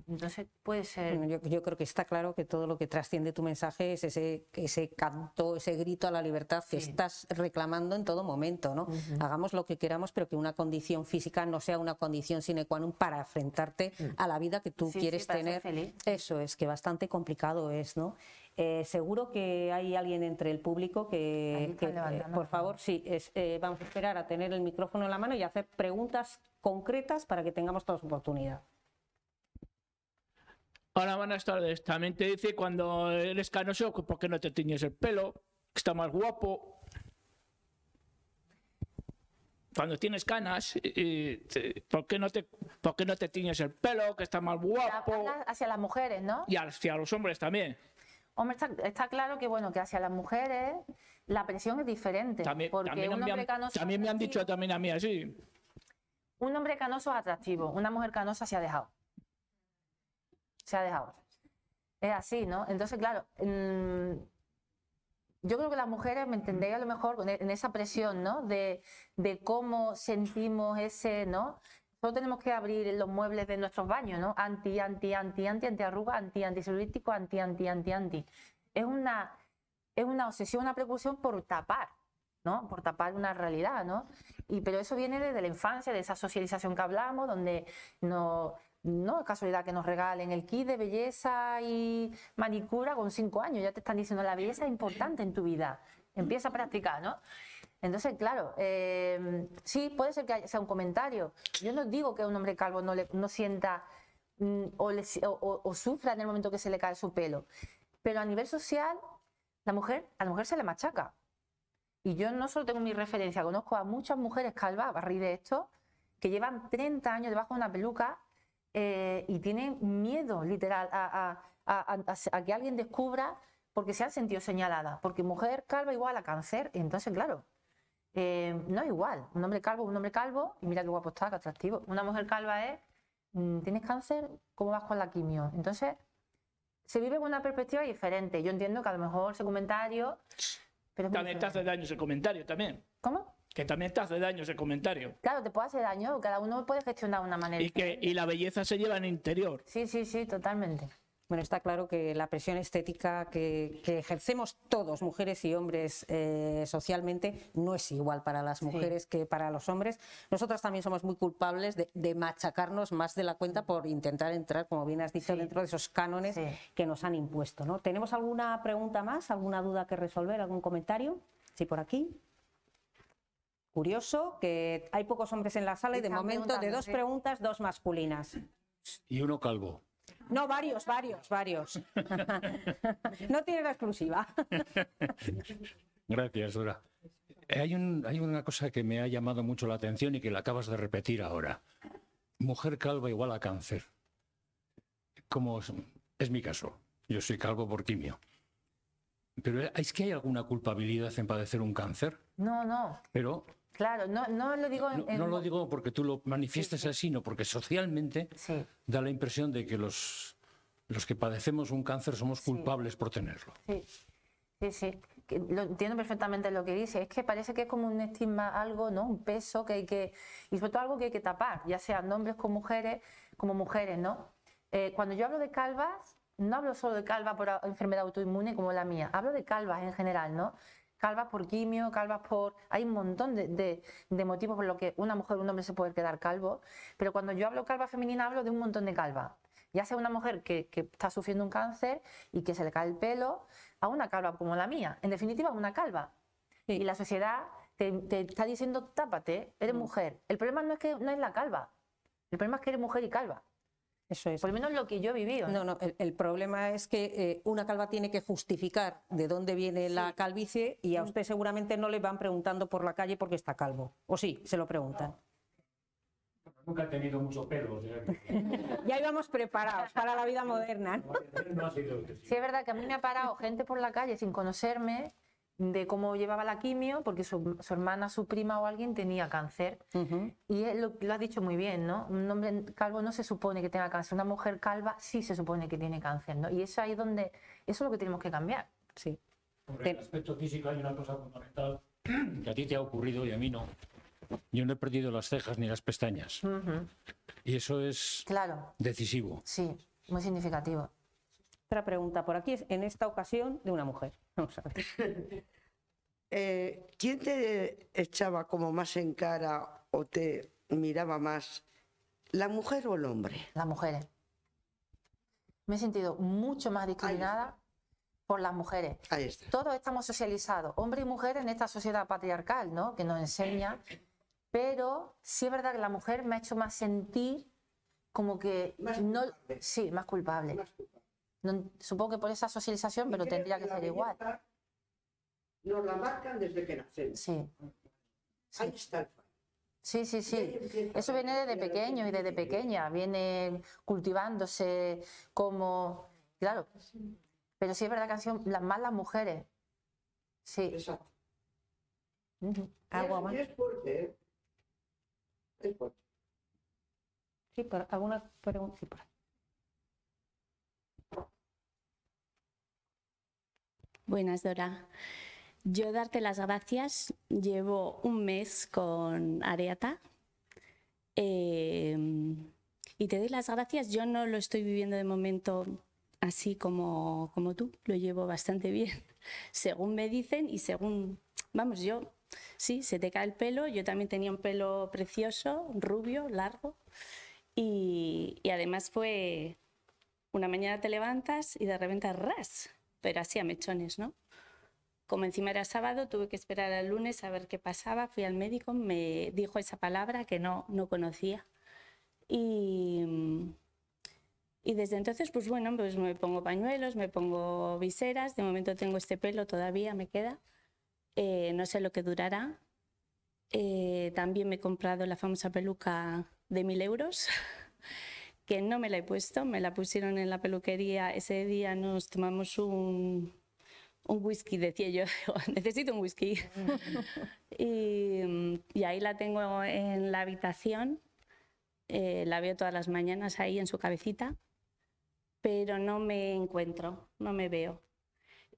Entonces puede ser. yo, creo que está claro que todo lo que trasciende tu mensaje es ese,
ese canto, ese grito a la libertad que estás reclamando en todo momento. ¿no? Hagamos lo que queramos, pero que una condición física no sea una condición sine qua non para enfrentarte mm. a la vida que tú quieres tener. Eso es, que bastante complicado es. ¿no? Eh, seguro que hay alguien entre el público que, eh, por favor, sí, eh, vamos a esperar a tener el micrófono en la mano y hacer preguntas concretas para que tengamos todos oportunidad.
Hola, buenas tardes. También te dice cuando eres canoso, ¿por qué no te tiñes el pelo? que Está más guapo. Cuando tienes canas, ¿por, qué no te, ¿por qué no te tiñes el pelo? Que está
más guapo. hacia las mujeres, ¿no? Y
hacia los hombres también.
Hombre, está, claro que bueno, que hacia las mujeres la presión es diferente. También, porque un hombre canoso también me han dicho también a mí así. Un hombre canoso es atractivo, una mujer canosa se ha dejado. Se ha dejado. Es así, ¿no? Entonces, claro, yo creo que las mujeres, me entendéis a lo mejor, en esa presión, ¿no? De, de cómo sentimos ese, ¿no? Solo tenemos que abrir los muebles de nuestros baños, ¿no? Anti, anti, anti, anti, anti arruga, anti, anti, anti, anti, anti. Es una, es una obsesión, una precaución por tapar, ¿no? Por tapar una realidad, ¿no? Y, pero eso viene desde la infancia, de esa socialización que hablamos, donde no, no es casualidad que nos regalen el kit de belleza y manicura con cinco años. Ya te están diciendo la belleza es importante en tu vida. Empieza a practicar, ¿no? Entonces, claro, em, sí, puede ser que sea un comentario. Yo no digo que un hombre calvo no, le, no sienta mm, o, sufra en el momento que se le cae su pelo. Pero a nivel social, la mujer, a la mujer se le machaca. Y yo no solo tengo mi referencia, conozco a muchas mujeres calvas a de esto, que llevan 30 años debajo de una peluca eh, y tienen miedo, literal, a, a que alguien descubra porque se han sentido señaladas. Porque mujer calva igual a cáncer. Entonces, claro, eh, no es igual. Un hombre calvo, un hombre calvo, y mira qué guapo está, qué atractivo. Una mujer calva es, mm, tienes cáncer, ¿cómo vas con la quimio? Entonces, se vive con una perspectiva diferente. Yo entiendo que a lo mejor ese comentario... también te hace
daño ese comentario también. ¿Cómo? Que también te hace daño ese comentario.
Claro, te puede hacer daño, cada uno puede gestionar de una manera. Y,
que, y la belleza se lleva en interior.
Sí, sí, sí, totalmente. Bueno, está claro que la presión estética que, ejercemos todos, mujeres y hombres, eh, socialmente, no es igual para las mujeres que para los hombres. Nosotras también somos muy culpables de, machacarnos más de la cuenta por intentar entrar, como bien has dicho, dentro de esos cánones que nos han impuesto. ¿no? ¿Tenemos alguna pregunta más, alguna duda que resolver, algún comentario? Sí, por aquí curioso que hay pocos hombres en la sala y de momento de dos preguntas, dos masculinas.
Y uno calvo.
No, varios, varios, varios. no tiene la exclusiva.
Gracias, Dora. Eh, hay, hay una cosa que me ha llamado mucho la atención y que la acabas de repetir ahora. Mujer calva igual a cáncer. Como es mi caso. Yo soy calvo por quimio. Pero es que hay alguna culpabilidad en padecer un cáncer.
No, no. Pero Claro, no, no, lo digo. no, lo
digo porque tú lo manifiestes así, sino porque socialmente da la impresión de que los, los que padecemos un cáncer somos culpables por tenerlo.
Sí, sí, sí. Lo entiendo perfectamente lo que dice. Es que parece que es como un estigma, algo, ¿no? Un peso que hay que. Y sobre todo algo que hay que tapar, ya sean hombres con mujeres, como mujeres, ¿no? Eh, cuando yo hablo de calvas, no hablo solo de calva por enfermedad autoinmune como la mía, hablo de calvas en general, ¿no? Calvas por quimio, calvas por... Hay un montón de, motivos por los que una mujer o un hombre se puede quedar calvo, pero cuando yo hablo calva femenina hablo de un montón de calvas ya sea una mujer que, está sufriendo un cáncer y que se le cae el pelo, a una calva como la mía. En definitiva, una calva. Y la sociedad te, está diciendo, tápate, eres mm. mujer. El problema no es que no es la calva. El problema es que eres mujer y calva. Eso
es. Por lo menos lo que yo he vivido. ¿eh? No, no, el, problema es que eh, una calva tiene que justificar de dónde viene la calvicie y a usted seguramente no le van preguntando por la calle porque está calvo. O sí, se lo preguntan.
nunca he tenido mucho pelo.
ya íbamos
preparados para la vida moderna.
¿eh?
sí, es verdad que a mí me ha parado gente por la calle sin conocerme de cómo llevaba la quimio, porque su, su hermana, su prima o alguien tenía cáncer. Y lo, ha dicho muy bien, ¿no? Un hombre calvo no se supone que tenga cáncer, una mujer calva sí se supone que tiene cáncer, ¿no? Y eso ahí donde, eso es lo que tenemos que cambiar. Sí.
en el aspecto físico hay una cosa fundamental que a ti te ha ocurrido y a mí no. Yo no he perdido las cejas ni las pestañas. Y eso es decisivo.
Sí, muy significativo.
Otra pregunta por aquí es en esta ocasión de una mujer. Eh, ¿Quién te echaba como más en cara o te miraba más, la mujer o el hombre?
Las mujeres. Me he sentido mucho más discriminada por las mujeres. Todos estamos socializados, hombre y mujer, en esta sociedad patriarcal, ¿no? Que nos enseña. Pero sí es verdad que la mujer me ha hecho más sentir como que no, sí, más culpable. más culpable supongo que por esa socialización, pero tendría que, ser igual. Nos la marcan desde que nacemos Sí. sí. Sí, sí, sí. Eso viene desde pequeño y desde pequeña. Viene cultivándose como. Claro. Pero sí es verdad que han sido las malas mujeres. Sí. Exacto. Es
fuerte, ¿eh?
Es Sí, por alguna pregunta. Sí, por
Buenas, Dora. Yo darte las gracias. Llevo un mes con Areata. Eh, y te doy las gracias. Yo no lo estoy viviendo de momento así como, tú. Lo llevo bastante bien, según me dicen y según, vamos, yo, sí, se te cae el pelo. Yo también tenía un pelo precioso, rubio, largo. Y, y además fue una mañana te levantas y de repente ras pero así a mechones, ¿no? Como encima era sábado, tuve que esperar al lunes a ver qué pasaba. Fui al médico, me dijo esa palabra que no, no conocía. Y, desde entonces, pues bueno, pues me pongo pañuelos, me pongo viseras. De momento tengo este pelo, todavía me queda. Eh, no sé lo que durará. Eh, también me he comprado la famosa peluca de mil euros. que no me la he puesto, me la pusieron en la peluquería, ese día nos tomamos un, whisky, decía yo, necesito un whisky. y, ahí la tengo en la habitación, eh, la veo todas las mañanas ahí en su cabecita, pero no me encuentro, no me veo.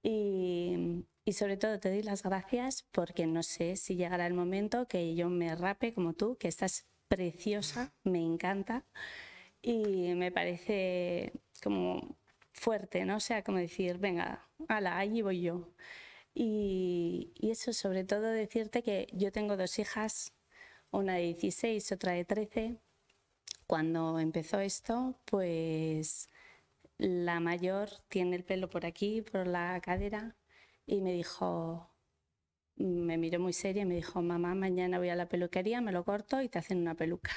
Y, y sobre todo te doy las gracias porque no sé si llegará el momento que yo me rape como tú, que estás preciosa, me encanta y me parece como fuerte, ¿no? O sea, como decir, venga, ala, allí voy yo. Y, eso, sobre todo decirte que yo tengo dos hijas, una de 16, otra de 13. Cuando empezó esto, pues la mayor tiene el pelo por aquí, por la cadera, y me dijo, me miró muy seria y me dijo, mamá, mañana voy a la peluquería, me lo corto y te hacen una peluca.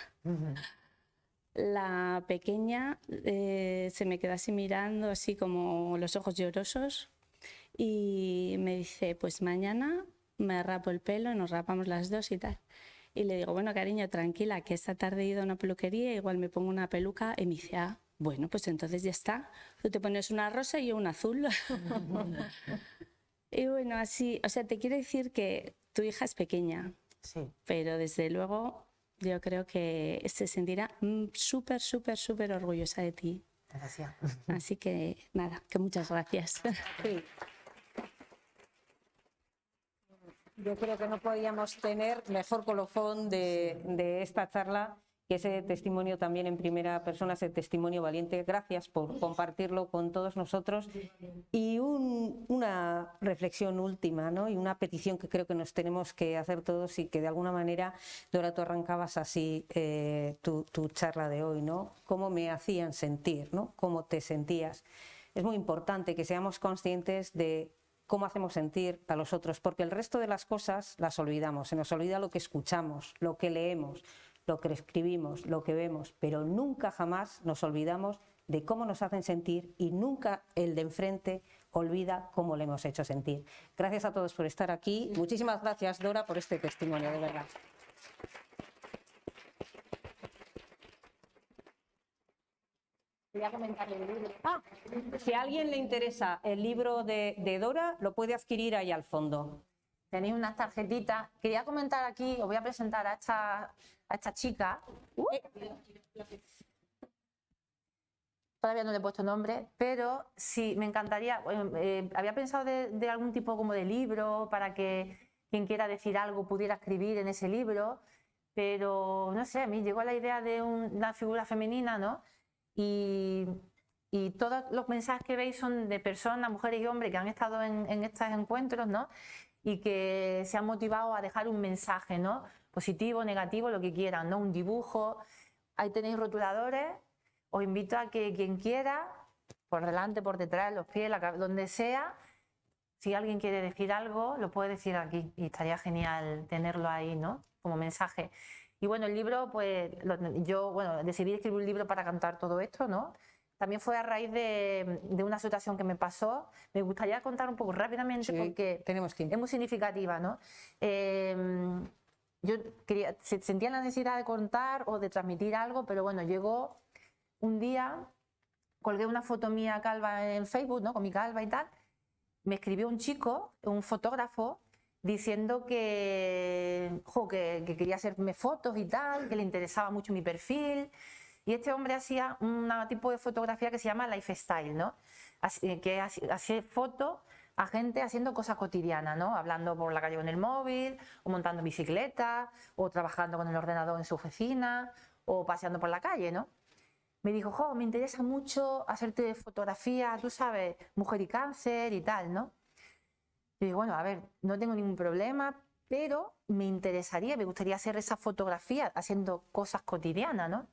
La pequeña eh, se me queda así mirando, así como los ojos llorosos, y me dice, pues mañana me rapo el pelo, nos rapamos las dos y tal. Y le digo, bueno, cariño, tranquila, que esta tarde he ido a una peluquería, igual me pongo una peluca y me dice, ah, bueno, pues entonces ya está. Tú te pones una rosa y yo un azul. y bueno, así, o sea, te quiero decir que tu hija es pequeña, pero desde luego yo creo que se sentirá mm, súper, súper, súper orgullosa de ti. Así que nada, que muchas gracias.
Yo creo que no podíamos tener mejor colofón de esta charla que ese testimonio también en primera persona, ese testimonio valiente, gracias por compartirlo con todos nosotros. Y una reflexión última ¿no? y una petición que creo que nos tenemos que hacer todos y que de alguna manera, Dora, tú arrancabas así eh, tu, tu, charla de hoy, ¿no? ¿Cómo me hacían sentir? ¿no? ¿Cómo te sentías? Es muy importante que seamos conscientes de cómo hacemos sentir a los otros, porque el resto de las cosas las olvidamos, se nos olvida lo que escuchamos, lo que leemos, lo que escribimos, lo que vemos, pero nunca jamás nos olvidamos de cómo nos hacen sentir y nunca el de enfrente olvida cómo le hemos hecho sentir. Gracias a todos por estar aquí. Muchísimas gracias, Dora, por este testimonio, de verdad. Quería comentar el libro. Ah, si a alguien le interesa el libro de, Dora, lo puede
adquirir ahí al fondo. Tenéis unas tarjetitas. Quería comentar aquí, os voy a presentar a esta a esta chica. Uh.
Eh,
todavía no le he puesto nombre, pero sí, me encantaría. Eh, había pensado de, algún tipo como de libro para que quien quiera decir algo pudiera escribir en ese libro, pero no sé, a mí llegó la idea de una figura femenina, ¿no? Y, todos los mensajes que veis son de personas, mujeres y hombres que han estado en, en estos encuentros, ¿no? Y que se han motivado a dejar un mensaje, ¿no? positivo, negativo, lo que quieran, ¿no? Un dibujo. Ahí tenéis rotuladores. Os invito a que quien quiera, por delante, por detrás, los pies, donde sea, si alguien quiere decir algo, lo puede decir aquí y estaría genial tenerlo ahí, ¿no? Como mensaje. Y bueno, el libro, pues yo, bueno, decidí escribir un libro para cantar todo esto, ¿no? También fue a raíz de, una situación que me pasó. Me gustaría contar un poco rápidamente porque tenemos es muy significativa, ¿no? Eh, yo sentía la necesidad de contar o de transmitir algo, pero bueno, llegó un día, colgué una foto mía calva en Facebook, ¿no? Con mi calva y tal. Me escribió un chico, un fotógrafo, diciendo que, que, quería hacerme fotos y tal, que le interesaba mucho mi perfil. Y este hombre hacía un tipo de fotografía que se llama lifestyle, ¿no? Así, que hace, hace fotos a gente haciendo cosas cotidianas, ¿no? Hablando por la calle con el móvil, o montando bicicleta, o trabajando con el ordenador en su oficina, o paseando por la calle, ¿no? Me dijo, jo, me interesa mucho hacerte fotografía tú sabes, mujer y cáncer y tal, ¿no? Y dije, bueno, a ver, no tengo ningún problema, pero me interesaría, me gustaría hacer esa fotografía haciendo cosas cotidianas, ¿no?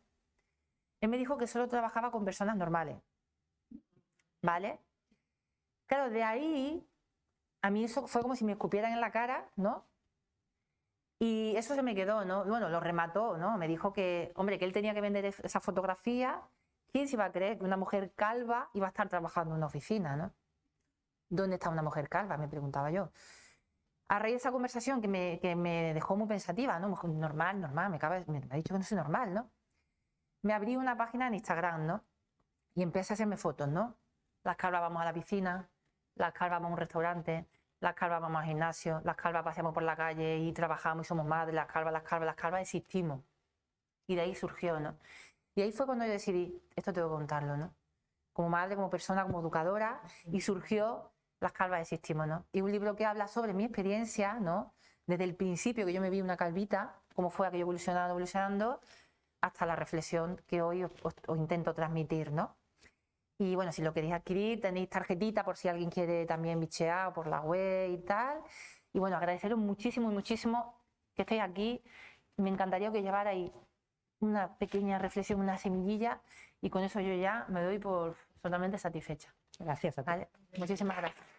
Él me dijo que solo trabajaba con personas normales, ¿vale? Claro, de ahí a mí eso fue como si me escupieran en la cara, ¿no? Y eso se me quedó, ¿no? Bueno, lo remató, ¿no? Me dijo que, hombre, que él tenía que vender esa fotografía. ¿Quién se iba a creer que una mujer calva iba a estar trabajando en una oficina, ¿no? ¿Dónde está una mujer calva? Me preguntaba yo. A raíz de esa conversación que me, dejó muy pensativa, ¿no? Normal, normal, me, acaba, ha dicho que no soy normal, ¿no? Me abrí una página en Instagram, ¿no? Y empecé a hacerme fotos, ¿no? Las que vamos a la piscina, las calvas vamos a un restaurante, las calvas vamos al gimnasio, las calvas paseamos por la calle y trabajamos y somos madres, las calvas, las calvas, las calvas, existimos. Y de ahí surgió, ¿no? Y ahí fue cuando yo decidí, esto tengo que contarlo, ¿no? Como madre, como persona, como educadora, y surgió Las calvas existimos, ¿no? Y un libro que habla sobre mi experiencia, ¿no? Desde el principio que yo me vi una calvita, cómo fue aquello evolucionando, evolucionando, hasta la reflexión que hoy os intento transmitir, ¿no? Y bueno, si lo queréis adquirir, tenéis tarjetita por si alguien quiere también bichear por la web y tal. Y bueno, agradeceros muchísimo, muchísimo que estéis aquí. Me encantaría que llevarais una pequeña reflexión, una semillilla, y con eso yo ya me doy por totalmente satisfecha. Gracias a Muchísimas gracias.